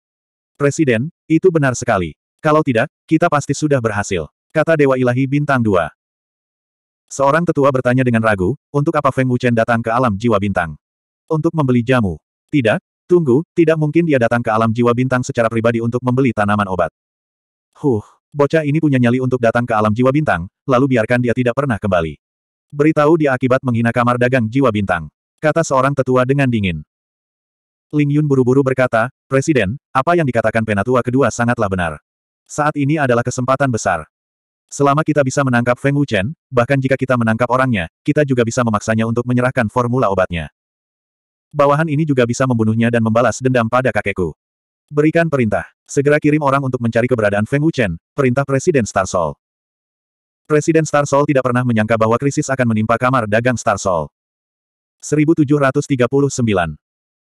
Presiden, itu benar sekali. Kalau tidak, kita pasti sudah berhasil. Kata Dewa Ilahi Bintang 2. Seorang tetua bertanya dengan ragu, untuk apa Feng Wuchen datang ke alam jiwa bintang? Untuk membeli jamu. Tidak, tunggu, tidak mungkin dia datang ke alam jiwa bintang secara pribadi untuk membeli tanaman obat. Huh, bocah ini punya nyali untuk datang ke alam jiwa bintang, lalu biarkan dia tidak pernah kembali. Beritahu dia akibat menghina kamar dagang jiwa bintang. Kata seorang tetua dengan dingin. Ling Yun buru-buru berkata, Presiden, apa yang dikatakan penatua kedua sangatlah benar. Saat ini adalah kesempatan besar. Selama kita bisa menangkap Feng Wuchen, bahkan jika kita menangkap orangnya, kita juga bisa memaksanya untuk menyerahkan formula obatnya. Bawahan ini juga bisa membunuhnya dan membalas dendam pada kakekku. Berikan perintah. Segera kirim orang untuk mencari keberadaan Feng Wuchen, perintah Presiden Star Soul. Presiden Star Soul tidak pernah menyangka bahwa krisis akan menimpa kamar dagang Star Soul. 1739.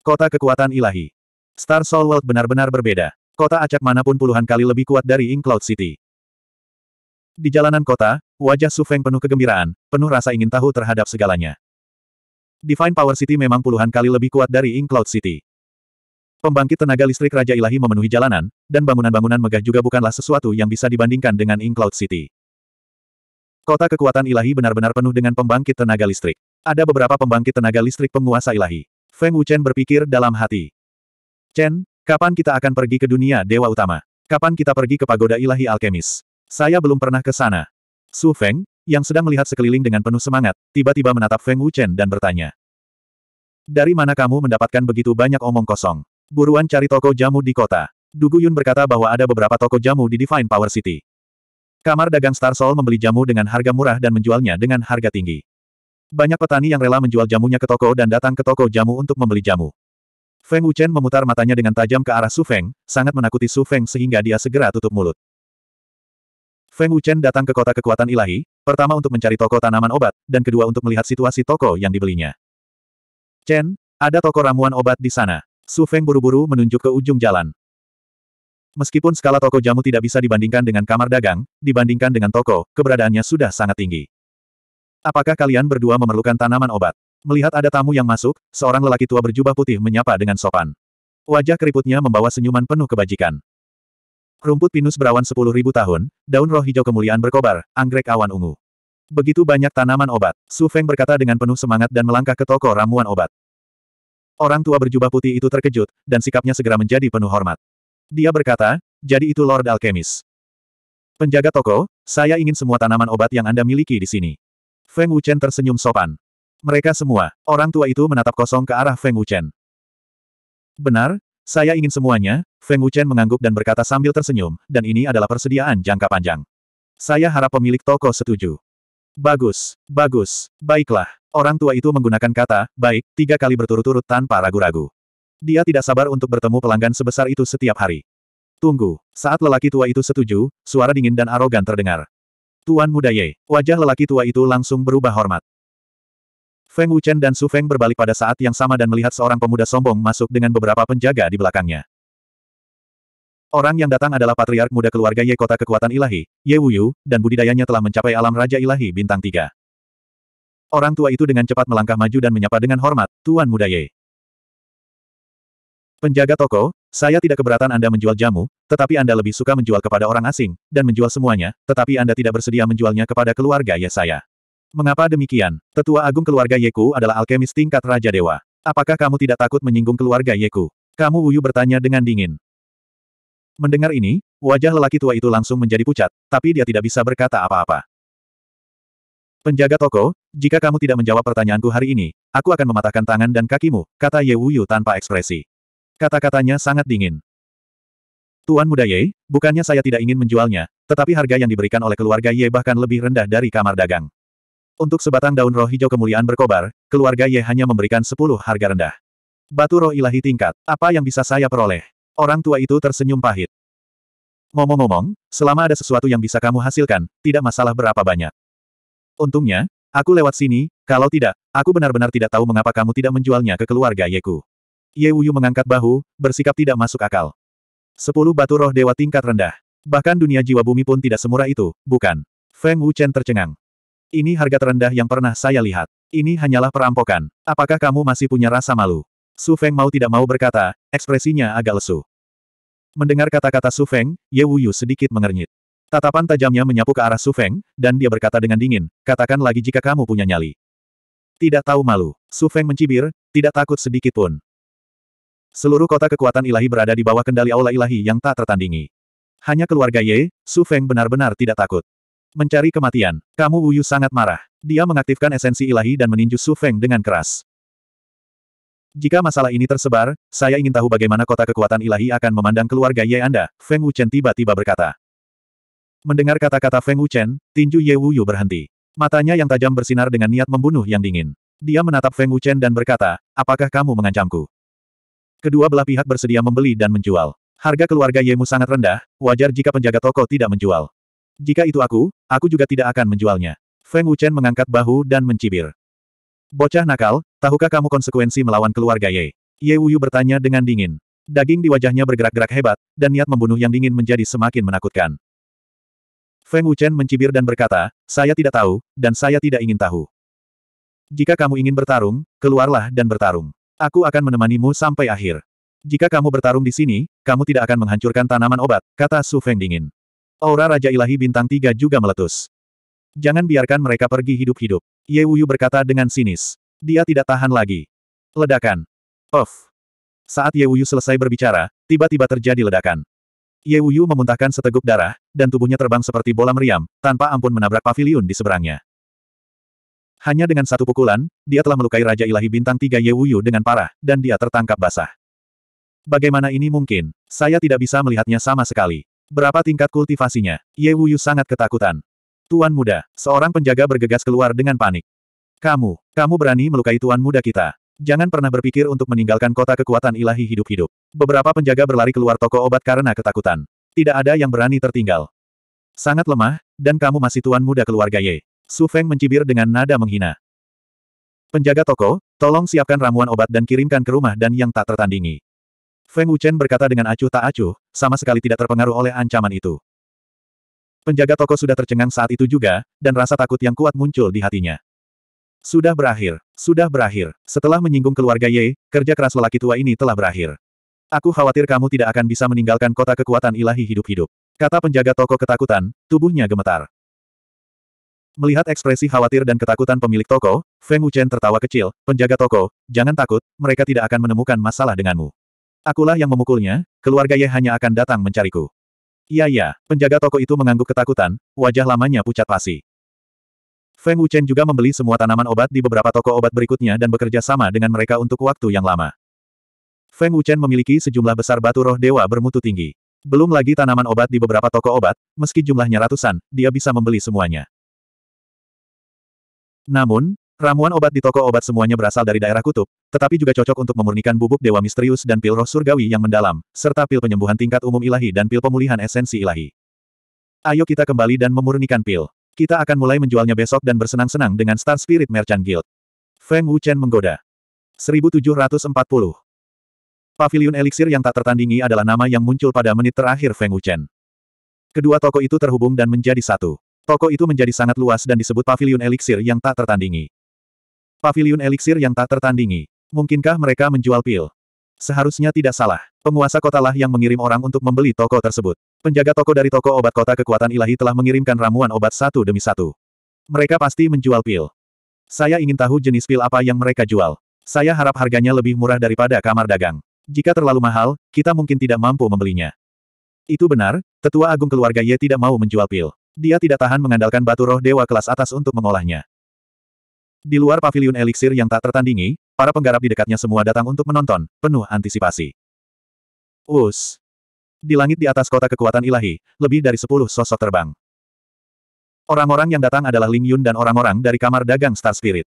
Kota kekuatan ilahi. Star Soul World benar-benar berbeda. Kota acak manapun puluhan kali lebih kuat dari Ink Cloud City. Di jalanan kota, wajah Su Feng penuh kegembiraan, penuh rasa ingin tahu terhadap segalanya. Divine Power City memang puluhan kali lebih kuat dari Ink Cloud City. Pembangkit tenaga listrik Raja Ilahi memenuhi jalanan, dan bangunan-bangunan megah juga bukanlah sesuatu yang bisa dibandingkan dengan Ink Cloud City. Kota kekuatan ilahi benar-benar penuh dengan pembangkit tenaga listrik. Ada beberapa pembangkit tenaga listrik penguasa ilahi. Feng Wuchen berpikir dalam hati. Chen, kapan kita akan pergi ke dunia dewa utama? Kapan kita pergi ke pagoda ilahi alkemis? Saya belum pernah ke sana. Su Feng, yang sedang melihat sekeliling dengan penuh semangat, tiba-tiba menatap Feng Wuchen dan bertanya. Dari mana kamu mendapatkan begitu banyak omong kosong? Buruan cari toko jamu di kota. Dugu Yun berkata bahwa ada beberapa toko jamu di Divine Power City. Kamar dagang Star Soul membeli jamu dengan harga murah dan menjualnya dengan harga tinggi. Banyak petani yang rela menjual jamunya ke toko dan datang ke toko jamu untuk membeli jamu. Feng Wuchen memutar matanya dengan tajam ke arah Su Feng, sangat menakuti Su Feng sehingga dia segera tutup mulut. Feng Wuchen datang ke kota kekuatan ilahi, pertama untuk mencari toko tanaman obat, dan kedua untuk melihat situasi toko yang dibelinya. Chen, ada toko ramuan obat di sana. Su Feng buru-buru menunjuk ke ujung jalan. Meskipun skala toko jamu tidak bisa dibandingkan dengan kamar dagang, dibandingkan dengan toko, keberadaannya sudah sangat tinggi. Apakah kalian berdua memerlukan tanaman obat? Melihat ada tamu yang masuk, seorang lelaki tua berjubah putih menyapa dengan sopan. Wajah keriputnya membawa senyuman penuh kebajikan. Rumput pinus berawan sepuluh ribu tahun, daun roh hijau kemuliaan berkobar, anggrek awan ungu. Begitu banyak tanaman obat, Su Feng berkata dengan penuh semangat dan melangkah ke toko ramuan obat. Orang tua berjubah putih itu terkejut, dan sikapnya segera menjadi penuh hormat. Dia berkata, jadi itu Lord Alchemist. Penjaga toko, saya ingin semua tanaman obat yang Anda miliki di sini. Feng Wuchen tersenyum sopan. Mereka semua, orang tua itu menatap kosong ke arah Feng Wuchen. Benar, saya ingin semuanya, Feng Wuchen mengangguk dan berkata sambil tersenyum, dan ini adalah persediaan jangka panjang. Saya harap pemilik toko setuju. Bagus, bagus, baiklah. Orang tua itu menggunakan kata, baik, tiga kali berturut-turut tanpa ragu-ragu. Dia tidak sabar untuk bertemu pelanggan sebesar itu setiap hari. Tunggu, saat lelaki tua itu setuju, suara dingin dan arogan terdengar. Tuan muda Ye, wajah lelaki tua itu langsung berubah hormat. Feng Wuchen dan Su Feng berbalik pada saat yang sama dan melihat seorang pemuda sombong masuk dengan beberapa penjaga di belakangnya. Orang yang datang adalah patriark muda keluarga Ye kota kekuatan ilahi, Ye Wuyu, dan budidayanya telah mencapai alam Raja Ilahi Bintang 3. Orang tua itu dengan cepat melangkah maju dan menyapa dengan hormat, Tuan Muda Ye. Penjaga toko, saya tidak keberatan Anda menjual jamu, tetapi Anda lebih suka menjual kepada orang asing, dan menjual semuanya, tetapi Anda tidak bersedia menjualnya kepada keluarga ya saya. Mengapa demikian? Tetua agung keluarga Yeku adalah alkemis tingkat Raja Dewa. Apakah kamu tidak takut menyinggung keluarga Yeku? Kamu Wuyu bertanya dengan dingin. Mendengar ini, wajah lelaki tua itu langsung menjadi pucat, tapi dia tidak bisa berkata apa-apa. Penjaga toko, jika kamu tidak menjawab pertanyaanku hari ini, aku akan mematahkan tangan dan kakimu, kata Ye Wuyu tanpa ekspresi. Kata-katanya sangat dingin. Tuan Muda Ye, bukannya saya tidak ingin menjualnya, tetapi harga yang diberikan oleh keluarga Ye bahkan lebih rendah dari kamar dagang. Untuk sebatang daun roh hijau kemuliaan berkobar, keluarga Ye hanya memberikan sepuluh harga rendah. Batu roh ilahi tingkat, apa yang bisa saya peroleh? Orang tua itu tersenyum pahit. Ngomong-ngomong, selama ada sesuatu yang bisa kamu hasilkan, tidak masalah berapa banyak. Untungnya, aku lewat sini, kalau tidak, aku benar-benar tidak tahu mengapa kamu tidak menjualnya ke keluarga Yeku. Ye Wuyu mengangkat bahu, bersikap tidak masuk akal. Sepuluh batu roh dewa tingkat rendah. Bahkan dunia jiwa bumi pun tidak semurah itu, bukan? Feng Wuchen tercengang. Ini harga terendah yang pernah saya lihat. Ini hanyalah perampokan. Apakah kamu masih punya rasa malu? Su Feng mau tidak mau berkata, ekspresinya agak lesu. Mendengar kata-kata Su Feng, Ye Wuyu sedikit mengernyit. Tatapan tajamnya menyapu ke arah Su Feng, dan dia berkata dengan dingin, katakan lagi jika kamu punya nyali. Tidak tahu malu. Su Feng mencibir, tidak takut sedikit pun. Seluruh kota kekuatan ilahi berada di bawah kendali aula ilahi yang tak tertandingi. Hanya keluarga Ye, Su Feng benar-benar tidak takut. Mencari kematian, kamu Wu Yu sangat marah. Dia mengaktifkan esensi ilahi dan meninju Su Feng dengan keras. Jika masalah ini tersebar, saya ingin tahu bagaimana kota kekuatan ilahi akan memandang keluarga Ye Anda, Feng Wuchen tiba-tiba berkata. Mendengar kata-kata Feng Wuchen, tinju Ye Wu Yu berhenti. Matanya yang tajam bersinar dengan niat membunuh yang dingin. Dia menatap Feng Wuchen dan berkata, apakah kamu mengancamku? Kedua belah pihak bersedia membeli dan menjual. Harga keluarga Yemu sangat rendah, wajar jika penjaga toko tidak menjual. Jika itu aku, aku juga tidak akan menjualnya. Feng Wuchen mengangkat bahu dan mencibir. Bocah nakal, tahukah kamu konsekuensi melawan keluarga Ye? Ye Wuyu bertanya dengan dingin. Daging di wajahnya bergerak-gerak hebat, dan niat membunuh yang dingin menjadi semakin menakutkan. Feng Wuchen mencibir dan berkata, saya tidak tahu, dan saya tidak ingin tahu. Jika kamu ingin bertarung, keluarlah dan bertarung. Aku akan menemanimu sampai akhir. Jika kamu bertarung di sini, kamu tidak akan menghancurkan tanaman obat, kata Su Feng dingin. Aura Raja Ilahi Bintang Tiga juga meletus. Jangan biarkan mereka pergi hidup-hidup. Ye Wuyu berkata dengan sinis. Dia tidak tahan lagi. Ledakan. Of. Saat Ye Wuyu selesai berbicara, tiba-tiba terjadi ledakan. Ye Wuyu memuntahkan seteguk darah, dan tubuhnya terbang seperti bola meriam, tanpa ampun menabrak pavilion di seberangnya. Hanya dengan satu pukulan, dia telah melukai Raja Ilahi Bintang Tiga Ye Wuyu dengan parah, dan dia tertangkap basah. Bagaimana ini mungkin? Saya tidak bisa melihatnya sama sekali. Berapa tingkat kultivasinya? Ye Wuyu sangat ketakutan. Tuan muda, seorang penjaga bergegas keluar dengan panik. Kamu, kamu berani melukai tuan muda kita. Jangan pernah berpikir untuk meninggalkan kota kekuatan ilahi hidup-hidup. Beberapa penjaga berlari keluar toko obat karena ketakutan. Tidak ada yang berani tertinggal. Sangat lemah, dan kamu masih tuan muda keluarga Ye. Su Feng mencibir dengan nada menghina. Penjaga toko, tolong siapkan ramuan obat dan kirimkan ke rumah dan yang tak tertandingi. Feng Wuchen berkata dengan acuh tak acuh, sama sekali tidak terpengaruh oleh ancaman itu. Penjaga toko sudah tercengang saat itu juga, dan rasa takut yang kuat muncul di hatinya. Sudah berakhir, sudah berakhir. Setelah menyinggung keluarga Ye, kerja keras lelaki tua ini telah berakhir. Aku khawatir kamu tidak akan bisa meninggalkan kota kekuatan ilahi hidup-hidup. Kata penjaga toko ketakutan, tubuhnya gemetar. Melihat ekspresi khawatir dan ketakutan pemilik toko, Feng Wuchen tertawa kecil, penjaga toko, jangan takut, mereka tidak akan menemukan masalah denganmu. Akulah yang memukulnya, keluarga Ye hanya akan datang mencariku. Iya ya. penjaga toko itu mengangguk ketakutan, wajah lamanya pucat pasi. Feng Wuchen juga membeli semua tanaman obat di beberapa toko obat berikutnya dan bekerja sama dengan mereka untuk waktu yang lama. Feng Wuchen memiliki sejumlah besar batu roh dewa bermutu tinggi. Belum lagi tanaman obat di beberapa toko obat, meski jumlahnya ratusan, dia bisa membeli semuanya. Namun, ramuan obat di toko obat semuanya berasal dari daerah kutub, tetapi juga cocok untuk memurnikan bubuk dewa misterius dan pil roh surgawi yang mendalam, serta pil penyembuhan tingkat umum ilahi dan pil pemulihan esensi ilahi. Ayo kita kembali dan memurnikan pil. Kita akan mulai menjualnya besok dan bersenang-senang dengan Star Spirit Merchant Guild. Feng Wuchen menggoda. 1740 Pavilion Elixir yang tak tertandingi adalah nama yang muncul pada menit terakhir Feng Wuchen. Kedua toko itu terhubung dan menjadi satu. Toko itu menjadi sangat luas dan disebut pavilion eliksir yang tak tertandingi. Pavilion eliksir yang tak tertandingi. Mungkinkah mereka menjual pil? Seharusnya tidak salah. Penguasa kotalah yang mengirim orang untuk membeli toko tersebut. Penjaga toko dari toko obat kota kekuatan ilahi telah mengirimkan ramuan obat satu demi satu. Mereka pasti menjual pil. Saya ingin tahu jenis pil apa yang mereka jual. Saya harap harganya lebih murah daripada kamar dagang. Jika terlalu mahal, kita mungkin tidak mampu membelinya. Itu benar, tetua agung keluarga Ye tidak mau menjual pil. Dia tidak tahan mengandalkan batu roh dewa kelas atas untuk mengolahnya. Di luar paviliun eliksir yang tak tertandingi, para penggarap di dekatnya semua datang untuk menonton, penuh antisipasi. Us. Di langit di atas kota kekuatan ilahi, lebih dari sepuluh sosok terbang. Orang-orang yang datang adalah Ling Yun dan orang-orang dari kamar dagang Star Spirit.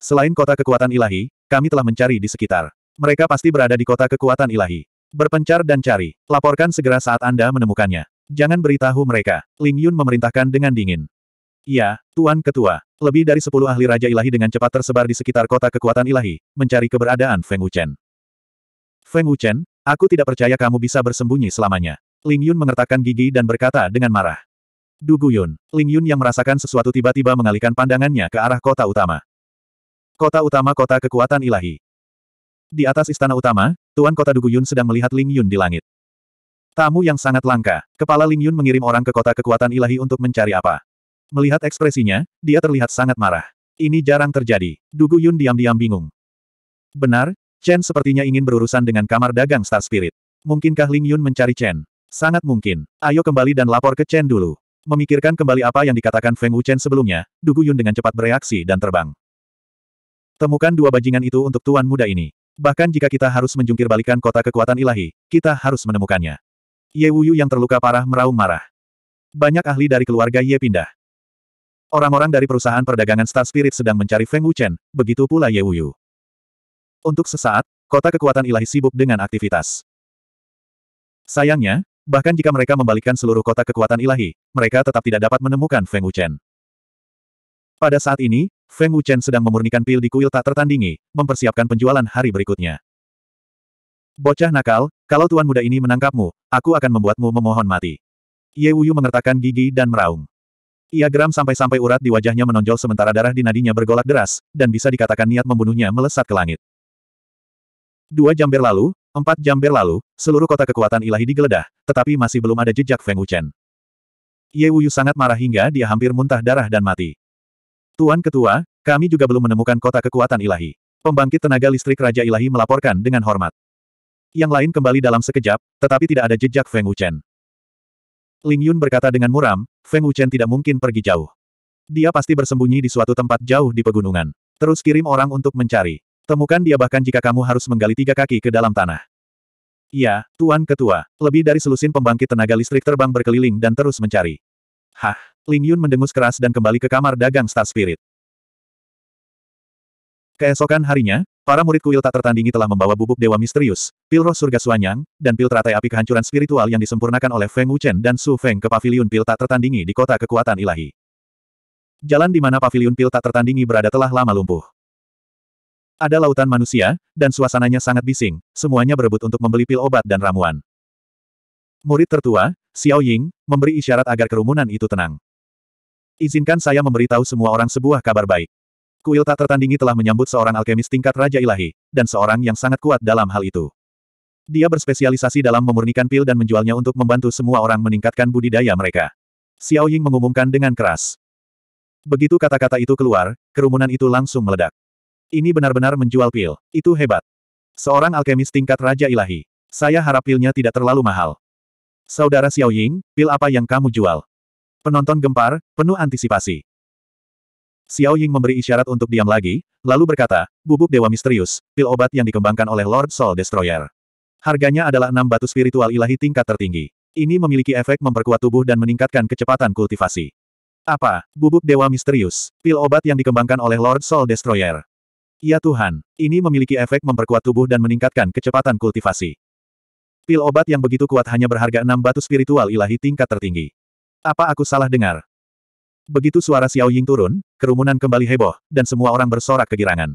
Selain kota kekuatan ilahi, kami telah mencari di sekitar. Mereka pasti berada di kota kekuatan ilahi. Berpencar dan cari. Laporkan segera saat Anda menemukannya. Jangan beritahu mereka. Ling Yun memerintahkan dengan dingin. Ya, Tuan Ketua. Lebih dari sepuluh ahli Raja Ilahi dengan cepat tersebar di sekitar kota kekuatan ilahi, mencari keberadaan Feng Wuchen. Feng Wuchen, aku tidak percaya kamu bisa bersembunyi selamanya. Ling Yun mengertakkan gigi dan berkata dengan marah. Duguyun, Ling Yun yang merasakan sesuatu tiba-tiba mengalihkan pandangannya ke arah kota utama. Kota utama kota kekuatan ilahi. Di atas istana utama, Tuan Kota Duguyun sedang melihat Ling Yun di langit. Tamu yang sangat langka. Kepala Ling Yun mengirim orang ke kota kekuatan ilahi untuk mencari apa. Melihat ekspresinya, dia terlihat sangat marah. Ini jarang terjadi. Dugu Yun diam-diam bingung. Benar, Chen sepertinya ingin berurusan dengan kamar dagang Star Spirit. Mungkinkah Ling Yun mencari Chen? Sangat mungkin. Ayo kembali dan lapor ke Chen dulu. Memikirkan kembali apa yang dikatakan Feng Wu Chen sebelumnya, Dugu Yun dengan cepat bereaksi dan terbang. Temukan dua bajingan itu untuk tuan muda ini. Bahkan jika kita harus menjungkir balikan kota kekuatan ilahi, kita harus menemukannya. Ye Wuyu yang terluka parah meraung marah. Banyak ahli dari keluarga Ye pindah. Orang-orang dari perusahaan perdagangan Star Spirit sedang mencari Feng Wuchen, begitu pula Ye Wuyu. Untuk sesaat, kota kekuatan ilahi sibuk dengan aktivitas. Sayangnya, bahkan jika mereka membalikkan seluruh kota kekuatan ilahi, mereka tetap tidak dapat menemukan Feng Wuchen. Pada saat ini, Feng Wuchen sedang memurnikan pil di kuil tak tertandingi, mempersiapkan penjualan hari berikutnya. Bocah nakal, kalau tuan muda ini menangkapmu, aku akan membuatmu memohon mati. Ye Wuyu mengertakkan gigi dan meraung. Ia geram sampai-sampai urat di wajahnya menonjol sementara darah di nadinya bergolak deras, dan bisa dikatakan niat membunuhnya melesat ke langit. Dua jam berlalu, empat jam berlalu, seluruh kota kekuatan ilahi digeledah, tetapi masih belum ada jejak Feng Wuchen. Ye Wuyu sangat marah hingga dia hampir muntah darah dan mati. Tuan Ketua, kami juga belum menemukan kota kekuatan ilahi. Pembangkit tenaga listrik Raja Ilahi melaporkan dengan hormat. Yang lain kembali dalam sekejap, tetapi tidak ada jejak Feng Wuchen. Ling Yun berkata dengan muram, Feng Wuchen tidak mungkin pergi jauh. Dia pasti bersembunyi di suatu tempat jauh di pegunungan. Terus kirim orang untuk mencari. Temukan dia bahkan jika kamu harus menggali tiga kaki ke dalam tanah. "Ya, Tuan Ketua. Lebih dari selusin pembangkit tenaga listrik terbang berkeliling dan terus mencari. Hah, Ling Yun mendengus keras dan kembali ke kamar dagang Star Spirit. Keesokan harinya, Para murid kuil tak tertandingi telah membawa bubuk dewa misterius, pil roh surga Suanyang, dan pil teratai api kehancuran spiritual yang disempurnakan oleh Feng Wuchen dan Su Feng ke pavilion pil tak tertandingi di kota kekuatan ilahi. Jalan di mana pavilion pil tak tertandingi berada telah lama lumpuh. Ada lautan manusia, dan suasananya sangat bising, semuanya berebut untuk membeli pil obat dan ramuan. Murid tertua, Xiao Ying, memberi isyarat agar kerumunan itu tenang. Izinkan saya memberitahu semua orang sebuah kabar baik. Kuil tak tertandingi telah menyambut seorang alkemis tingkat Raja Ilahi, dan seorang yang sangat kuat dalam hal itu. Dia berspesialisasi dalam memurnikan pil dan menjualnya untuk membantu semua orang meningkatkan budidaya mereka. Xiao Ying mengumumkan dengan keras. Begitu kata-kata itu keluar, kerumunan itu langsung meledak. Ini benar-benar menjual pil. Itu hebat. Seorang alkemis tingkat Raja Ilahi. Saya harap pilnya tidak terlalu mahal. Saudara Xiao Ying, pil apa yang kamu jual? Penonton gempar, penuh antisipasi. Xiao Ying memberi isyarat untuk diam lagi, lalu berkata, bubuk dewa misterius, pil obat yang dikembangkan oleh Lord Soul Destroyer. Harganya adalah enam batu spiritual ilahi tingkat tertinggi. Ini memiliki efek memperkuat tubuh dan meningkatkan kecepatan kultivasi. Apa? Bubuk dewa misterius, pil obat yang dikembangkan oleh Lord Soul Destroyer. Ya Tuhan, ini memiliki efek memperkuat tubuh dan meningkatkan kecepatan kultivasi. Pil obat yang begitu kuat hanya berharga enam batu spiritual ilahi tingkat tertinggi. Apa aku salah dengar? Begitu suara Xiao Ying turun, kerumunan kembali heboh, dan semua orang bersorak kegirangan.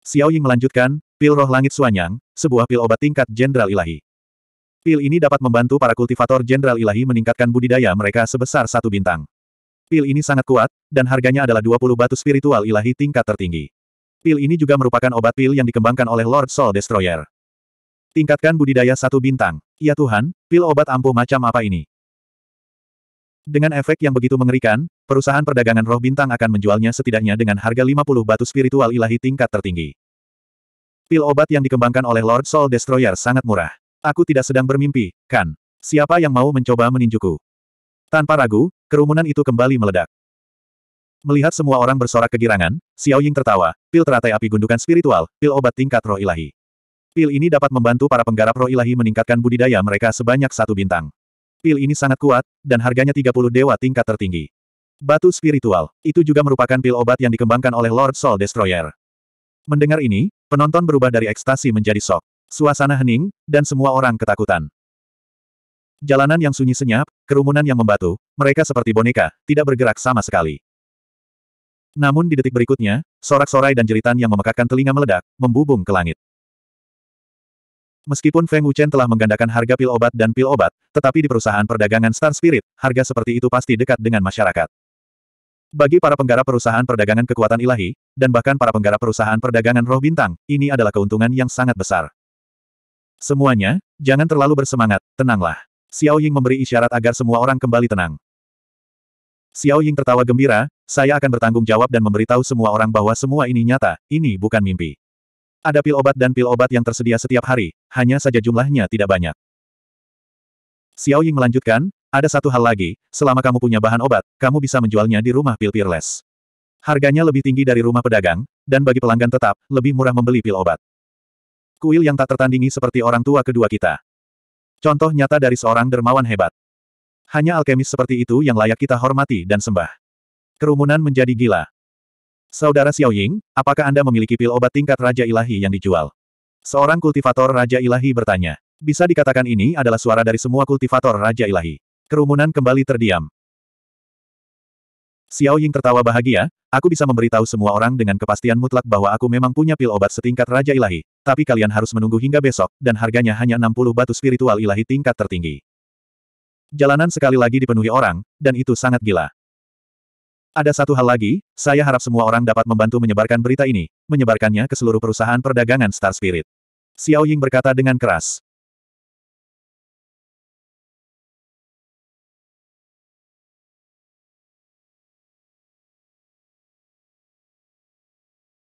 Xiao Ying melanjutkan, pil roh langit suanyang, sebuah pil obat tingkat jenderal ilahi. Pil ini dapat membantu para kultivator jenderal ilahi meningkatkan budidaya mereka sebesar satu bintang. Pil ini sangat kuat, dan harganya adalah 20 batu spiritual ilahi tingkat tertinggi. Pil ini juga merupakan obat pil yang dikembangkan oleh Lord Soul Destroyer. Tingkatkan budidaya satu bintang. Ya Tuhan, pil obat ampuh macam apa ini? Dengan efek yang begitu mengerikan, perusahaan perdagangan roh bintang akan menjualnya setidaknya dengan harga 50 batu spiritual ilahi tingkat tertinggi. Pil obat yang dikembangkan oleh Lord Soul Destroyer sangat murah. Aku tidak sedang bermimpi, kan? Siapa yang mau mencoba meninjuku? Tanpa ragu, kerumunan itu kembali meledak. Melihat semua orang bersorak kegirangan, Xiao Ying tertawa, pil teratai api gundukan spiritual, pil obat tingkat roh ilahi. Pil ini dapat membantu para penggarap roh ilahi meningkatkan budidaya mereka sebanyak satu bintang. Pil ini sangat kuat, dan harganya 30 dewa tingkat tertinggi. Batu spiritual, itu juga merupakan pil obat yang dikembangkan oleh Lord Soul Destroyer. Mendengar ini, penonton berubah dari ekstasi menjadi sok. Suasana hening, dan semua orang ketakutan. Jalanan yang sunyi senyap, kerumunan yang membatu, mereka seperti boneka, tidak bergerak sama sekali. Namun di detik berikutnya, sorak-sorai dan jeritan yang memekakkan telinga meledak, membubung ke langit. Meskipun Feng Wuchen telah menggandakan harga pil obat dan pil obat, tetapi di perusahaan perdagangan Star Spirit, harga seperti itu pasti dekat dengan masyarakat. Bagi para penggarap perusahaan perdagangan kekuatan ilahi, dan bahkan para penggarap perusahaan perdagangan roh bintang, ini adalah keuntungan yang sangat besar. Semuanya, jangan terlalu bersemangat, tenanglah. Xiao Ying memberi isyarat agar semua orang kembali tenang. Xiao Ying tertawa gembira, saya akan bertanggung jawab dan memberitahu semua orang bahwa semua ini nyata, ini bukan mimpi. Ada pil obat dan pil obat yang tersedia setiap hari, hanya saja jumlahnya tidak banyak. Xiao Ying melanjutkan, ada satu hal lagi, selama kamu punya bahan obat, kamu bisa menjualnya di rumah pil Peerless. Harganya lebih tinggi dari rumah pedagang, dan bagi pelanggan tetap, lebih murah membeli pil obat. Kuil yang tak tertandingi seperti orang tua kedua kita. Contoh nyata dari seorang dermawan hebat. Hanya alkemis seperti itu yang layak kita hormati dan sembah. Kerumunan menjadi gila. Saudara Xiao Ying, apakah Anda memiliki pil obat tingkat Raja Ilahi yang dijual? Seorang kultivator Raja Ilahi bertanya. Bisa dikatakan ini adalah suara dari semua kultivator Raja Ilahi. Kerumunan kembali terdiam. Xiao Ying tertawa bahagia, aku bisa memberitahu semua orang dengan kepastian mutlak bahwa aku memang punya pil obat setingkat Raja Ilahi, tapi kalian harus menunggu hingga besok, dan harganya hanya 60 batu spiritual ilahi tingkat tertinggi. Jalanan sekali lagi dipenuhi orang, dan itu sangat gila. Ada satu hal lagi, saya harap semua orang dapat membantu menyebarkan berita ini, menyebarkannya ke seluruh perusahaan perdagangan Star Spirit. Xiao Ying berkata dengan keras.